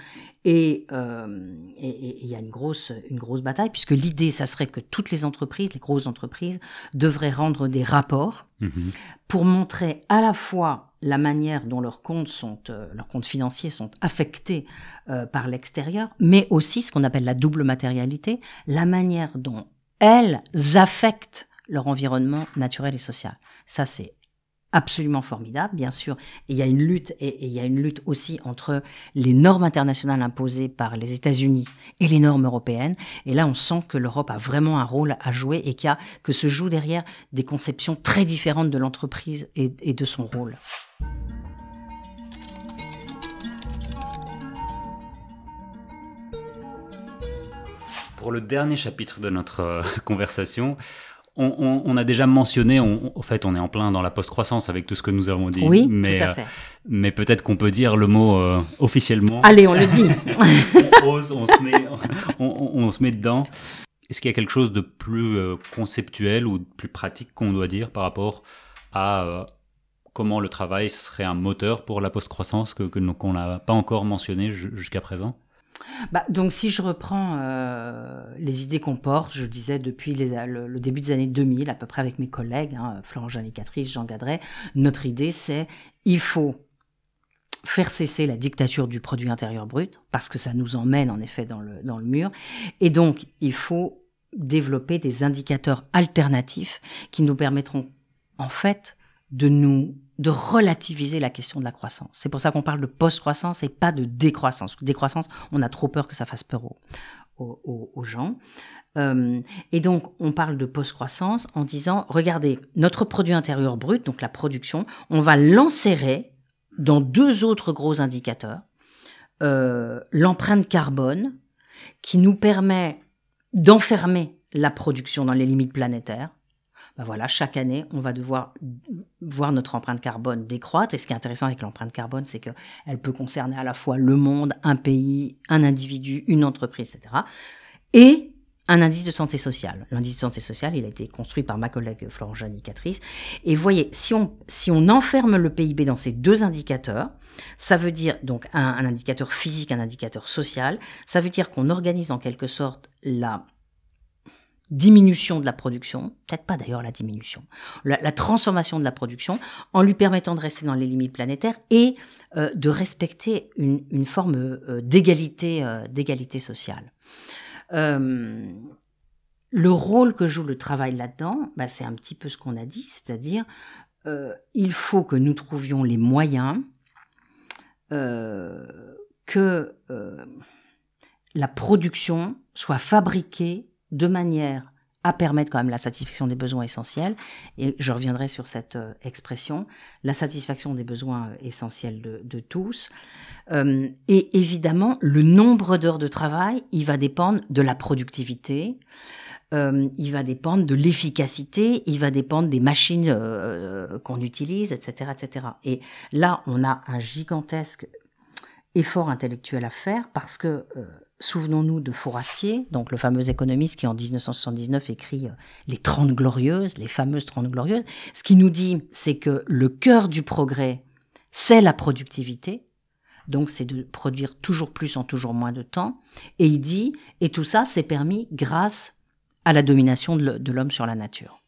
euh, et il y a une grosse, une grosse bataille, puisque l'idée, ça serait que toutes les entreprises, les grosses entreprises, devraient rendre des rapports mhm. pour montrer à la fois la manière dont leurs comptes, sont, euh, leurs comptes financiers sont affectés euh, par l'extérieur, mais aussi ce qu'on appelle la double matérialité, la manière dont elles affectent leur environnement naturel et social. Ça, c'est absolument formidable, bien sûr. il y a une lutte, et, il y a une lutte aussi entre les normes internationales imposées par les États-Unis et les normes européennes. Et là, on sent que l'Europe a vraiment un rôle à jouer et qu'il y que se jouent derrière des conceptions très différentes de l'entreprise et, et de son rôle. Pour le dernier chapitre de notre euh, conversation, on, a déjà mentionné, au fait, on est en plein dans la post-croissance avec tout ce que nous avons dit. Oui, mais, euh, mais peut-être qu'on peut dire le mot euh, officiellement. Allez, on le dit. on se, met, dedans. Est-ce qu'il y a quelque chose de plus euh, conceptuel ou de plus pratique qu'on doit dire par rapport à comment le travail serait un moteur pour la post-croissance que qu'on n'a pas encore mentionné jusqu'à présent bah, donc si je reprends euh, les idées qu'on porte, je disais depuis le, début des années 2000, à peu près avec mes collègues, hein, Florent Janicatrice, Jean Gadret, notre idée c'est il faut faire cesser la dictature du produit intérieur brut, parce que ça nous emmène en effet dans le, dans le mur, et donc il faut développer des indicateurs alternatifs qui nous permettront en fait de nous de relativiser la question de la croissance. C'est pour ça qu'on parle de post-croissance et pas de décroissance. Décroissance, on a trop peur que ça fasse peur aux, gens. Euh, et donc, on parle de post-croissance en disant, regardez, notre produit intérieur brut, donc la production, on va l'enserrer dans deux autres gros indicateurs. Euh, l'empreinte carbone, qui nous permet d'enfermer la production dans les limites planétaires bah voilà, chaque année, on va devoir voir notre empreinte carbone décroître. Et ce qui est intéressant avec l'empreinte carbone, c'est qu'elle peut concerner à la fois le monde, un pays, un individu, une entreprise, etc. Et un indice de santé sociale. L'indice de santé sociale, il a été construit par ma collègue Florent Janicatrice. Et voyez, si on, si on enferme le PIB dans ces deux indicateurs, ça veut dire donc un indicateur physique, un indicateur social, ça veut dire qu'on organise en quelque sorte la diminution de la production, peut-être pas d'ailleurs la diminution, la, transformation de la production, en lui permettant de rester dans les limites planétaires et euh, de respecter une, forme euh, d'égalité, euh, d'égalité sociale. le rôle que joue le travail là-dedans, bah, c'est un petit peu ce qu'on a dit, c'est-à-dire il faut que nous trouvions les moyens que la production soit fabriquée de manière à permettre quand même la satisfaction des besoins essentiels. Et je reviendrai sur cette euh, expression, la satisfaction des besoins euh, essentiels de, tous. Euh, et évidemment, le nombre d'heures de travail, il va dépendre de la productivité. il va dépendre de l'efficacité, il va dépendre des machines qu'on utilise, etc., etc. Et là, on a un gigantesque effort intellectuel à faire parce que Souvenons-nous de Fourastier, donc le fameux économiste qui en 1979 écrit euh, Les Trente Glorieuses, les fameuses Trente Glorieuses. Ce qui nous dit, c'est que le cœur du progrès, c'est la productivité. Donc c'est de produire toujours plus en toujours moins de temps. Et il dit, et tout ça, c'est permis grâce à la domination de l'homme sur la nature.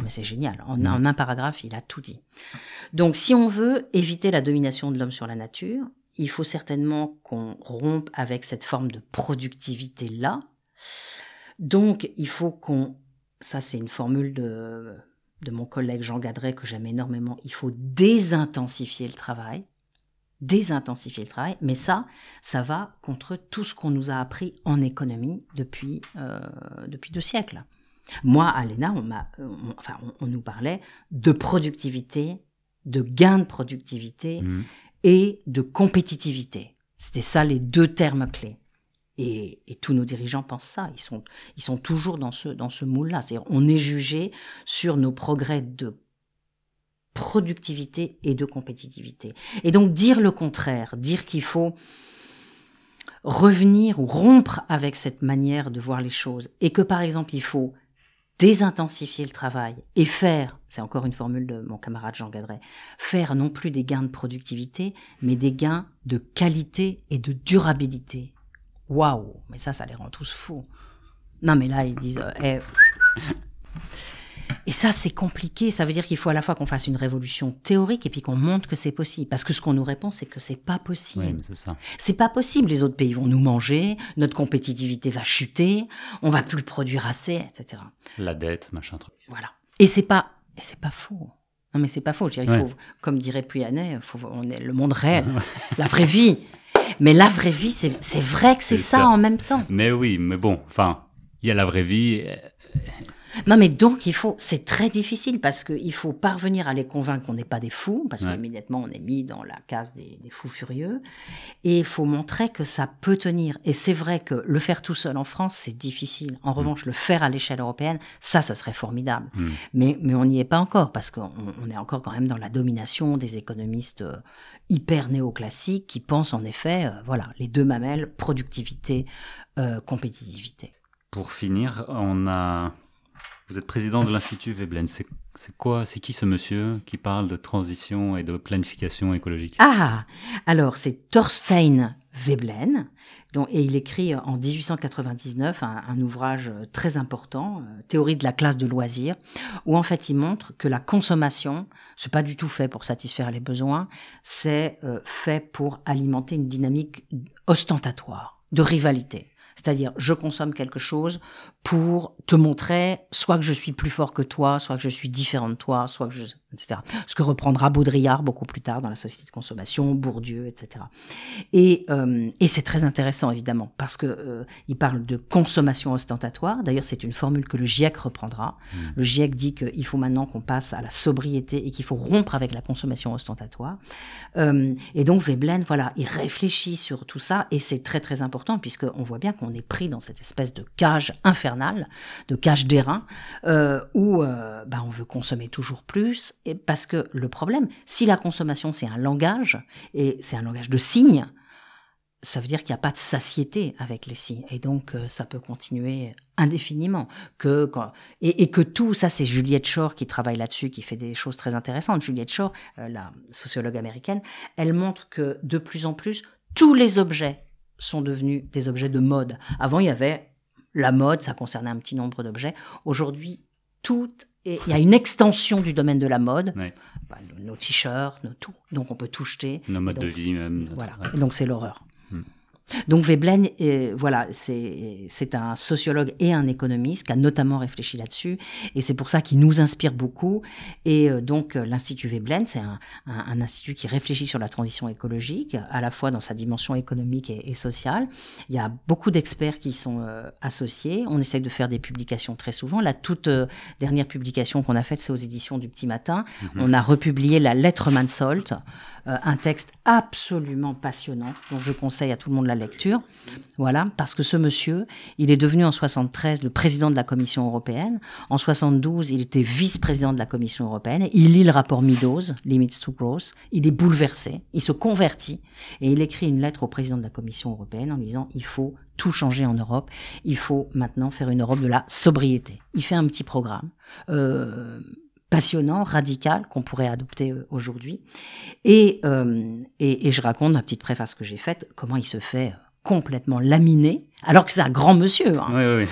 mais c'est génial. en, un paragraphe, il a tout dit. Donc si on veut éviter la domination de l'homme sur la nature, il faut certainement qu'on rompe avec cette forme de productivité-là. Donc, il faut qu'on... Ça, c'est une formule de, de mon collègue Jean Gadret que j'aime énormément. Il faut désintensifier le travail. Désintensifier le travail. Mais ça, ça va contre tout ce qu'on nous a appris en économie depuis, euh, depuis deux siècles. Moi, à l'ENA, on, enfin, on, nous parlait de productivité, de gain de productivité. Mmh et de compétitivité. C'était ça les deux termes clés. Et, tous nos dirigeants pensent ça. Ils sont, ils sont toujours dans ce, dans ce moule-là. on est jugé sur nos progrès de productivité et de compétitivité. Et donc, dire le contraire, dire qu'il faut revenir ou rompre avec cette manière de voir les choses et que, par exemple, il faut désintensifier le travail et faire, c'est encore une formule de mon camarade Jean Gadret, faire non plus des gains de productivité, mais des gains de qualité et de durabilité. Waouh Mais ça, ça les rend tous fous. Non, mais là, ils disent... Euh, eh, et ça, c'est compliqué. Ça veut dire qu'il faut à la fois qu'on fasse une révolution théorique et puis qu'on montre que c'est possible. Parce que ce qu'on nous répond, c'est que c'est pas possible. Oui, c'est pas possible. Les autres pays vont nous manger. Notre compétitivité va chuter. On va plus produire assez, etc. La dette, machin truc. Voilà. Et c'est pas, c'est pas faux. Non, mais c'est pas faux. Je faut, comme dirait Puyanet, faut, on est le monde réel, la vraie vie. Mais la vraie vie, c'est vrai que c'est ça, ça en même temps. Mais oui, mais bon, enfin, il y a la vraie vie. Euh, non, mais donc il faut, c'est très difficile parce qu'il faut parvenir à les convaincre qu'on n'est pas des fous, parce que qu'immédiatement on est mis dans la case des, fous furieux, et il faut montrer que ça peut tenir. Et c'est vrai que le faire tout seul en France, c'est difficile. En mm. revanche, le faire à l'échelle européenne, ça, ça serait formidable. Mm. Mais, mais on n'y est pas encore parce qu'on est encore quand même dans la domination des économistes euh, hyper néoclassiques qui pensent en effet, euh, voilà, les deux mamelles, productivité, euh, compétitivité. Pour finir, on a vous êtes président de l'Institut Veblen. C'est quoi, c'est qui ce monsieur qui parle de transition et de planification écologique Ah, alors c'est Thorstein Veblen, dont, et il écrit en 1899 un, ouvrage euh, très important, euh, Théorie de la classe de loisirs, où en fait il montre que la consommation, c'est pas du tout fait pour satisfaire les besoins, c'est euh, fait pour alimenter une dynamique ostentatoire, de rivalité. C'est-à-dire, je consomme quelque chose pour te montrer soit que je suis plus fort que toi, soit que je suis différent de toi, soit que je... etc. Ce que reprendra Baudrillard beaucoup plus tard dans la société de consommation, Bourdieu, etc. Et, euh, et c'est très intéressant, évidemment, parce que euh, il parle de consommation ostentatoire. D'ailleurs, c'est une formule que le GIEC reprendra. Hmm. Le GIEC dit qu'il faut maintenant qu'on passe à la sobriété et qu'il faut rompre avec la consommation ostentatoire. Euh, et donc, Veblen, voilà, il réfléchit sur tout ça, et c'est très très important, puisqu'on voit bien qu'on est pris dans cette espèce de cage infernale de cache d'airain, euh, où euh, bah, on veut consommer toujours plus, et parce que le problème, si la consommation c'est un langage, et c'est un langage de signes, ça veut dire qu'il n'y a pas de satiété avec les signes. Et donc, euh, ça peut continuer indéfiniment. Que, et, que tout, ça c'est Juliette Shore qui travaille là-dessus, qui fait des choses très intéressantes. Juliette Shore, euh, la sociologue américaine, elle montre que de plus en plus, tous les objets sont devenus des objets de mode. Avant, il y avait la mode, ça concernait un petit nombre d'objets. Aujourd'hui, tout et il y a une extension du domaine de la mode. Bah, nos, t-shirts, nos tout. Donc on peut tout jeter. Nos modes de vie même. Voilà. Et donc c'est l'horreur. Hmm. Donc Veblen, euh, voilà, c'est un sociologue et un économiste qui a notamment réfléchi là-dessus, et c'est pour ça qu'il nous inspire beaucoup. Et euh, donc euh, l'Institut Veblen, c'est un, institut qui réfléchit sur la transition écologique, à la fois dans sa dimension économique et, sociale. Il y a beaucoup d'experts qui sont associés. On essaye de faire des publications très souvent. La toute dernière publication qu'on a faite, c'est aux éditions du Petit Matin. Mhm. On a republié la Lettre Mansolt, un texte absolument passionnant, dont je conseille à tout le monde la lecture. Voilà, parce que ce monsieur, il est devenu en 73 le président de la Commission européenne. En 72, il était vice-président de la Commission européenne. Il lit le rapport Meadows, Limits to Growth. Il est bouleversé. Il se convertit et il écrit une lettre au président de la Commission européenne en lui disant il faut tout changer en Europe. Il faut maintenant faire une Europe de la sobriété. Il fait un petit programme. Euh, passionnant, radical, qu'on pourrait adopter euh, aujourd'hui. Euh, et, et, je raconte dans la petite préface que j'ai faite comment il se fait euh, complètement laminé, alors que c'est un grand monsieur. Hein. Oui, oui,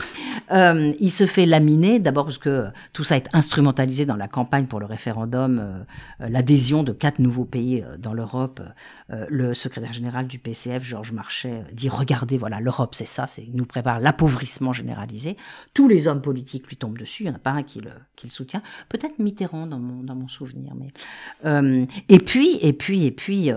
euh, il se fait laminer, d'abord parce que tout ça est instrumentalisé dans la campagne pour le référendum, euh, euh, l'adhésion de quatre nouveaux pays dans l'Europe. le secrétaire général du PCF, Georges Marchais, dit Regardez, voilà, l'Europe, c'est ça, il nous prépare l'appauvrissement généralisé. Tous les hommes politiques lui tombent dessus, il n'y en a pas un qui le, soutient. Peut-être Mitterrand dans mon, dans mon souvenir. Mais... et puis, et puis, et puis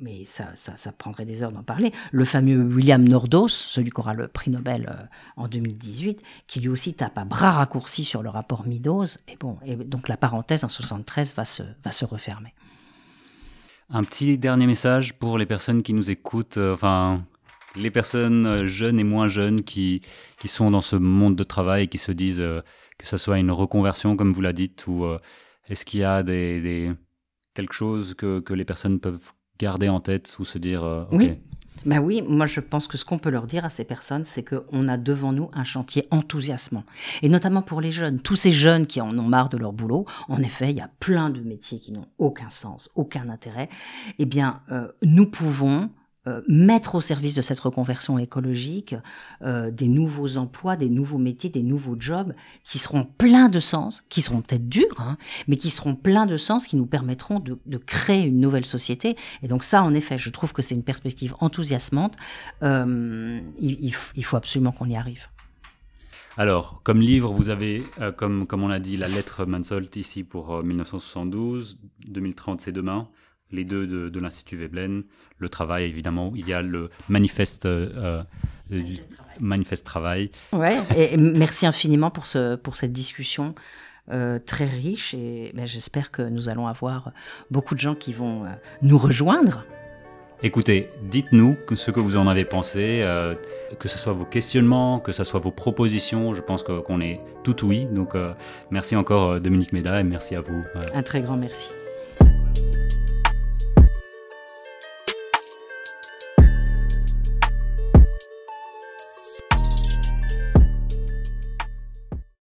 mais ça, ça, prendrait des heures d'en parler, le fameux William Nordos, celui qui aura le prix Nobel euh, en 2018, qui lui aussi tape à bras raccourcis sur le rapport midose et bon, et donc la parenthèse en 73 va se, va se refermer. Un petit dernier message pour les personnes qui nous écoutent, euh, enfin les personnes euh, jeunes et moins jeunes qui, qui sont dans ce monde de travail et qui se disent que ce soit une reconversion comme vous l'a dit, ou est-ce qu'il y a des, des quelque chose que, que, les personnes peuvent garder en tête ou se dire euh, Oui. Bah oui, moi je pense que ce qu'on peut leur dire à ces personnes, c'est qu'on a devant nous un chantier enthousiasmant. Et notamment pour les jeunes, tous ces jeunes qui en ont marre de leur boulot, en effet, il y a plein de métiers qui n'ont aucun sens, aucun intérêt. Eh bien, euh, nous pouvons euh, mettre au service de cette reconversion écologique euh, des nouveaux emplois, des nouveaux métiers, des nouveaux jobs qui seront pleins de sens, qui seront peut-être durs, hein, mais qui seront pleins de sens, qui nous permettront de, créer une nouvelle société. Et donc ça, en effet, je trouve que c'est une perspective enthousiasmante. Euh, il, faut absolument qu'on y arrive. Alors, comme livre, vous avez, comme, comme on l'a dit, la lettre Mansolt ici pour 1972, 2030 c'est demain, les deux de, l'Institut Veblen, le travail évidemment, il y a le manifeste euh, euh, manifeste, travail. et, merci infiniment pour ce pour cette discussion. Euh, très riche et ben, j'espère que nous allons avoir beaucoup de gens qui vont nous rejoindre. Écoutez, dites-nous ce que vous en avez pensé, que ce soit vos questionnements, que ce soit vos propositions. Je pense qu'on est tout oui. Donc, merci encore, Dominique Méda, et merci à vous. Un très grand merci.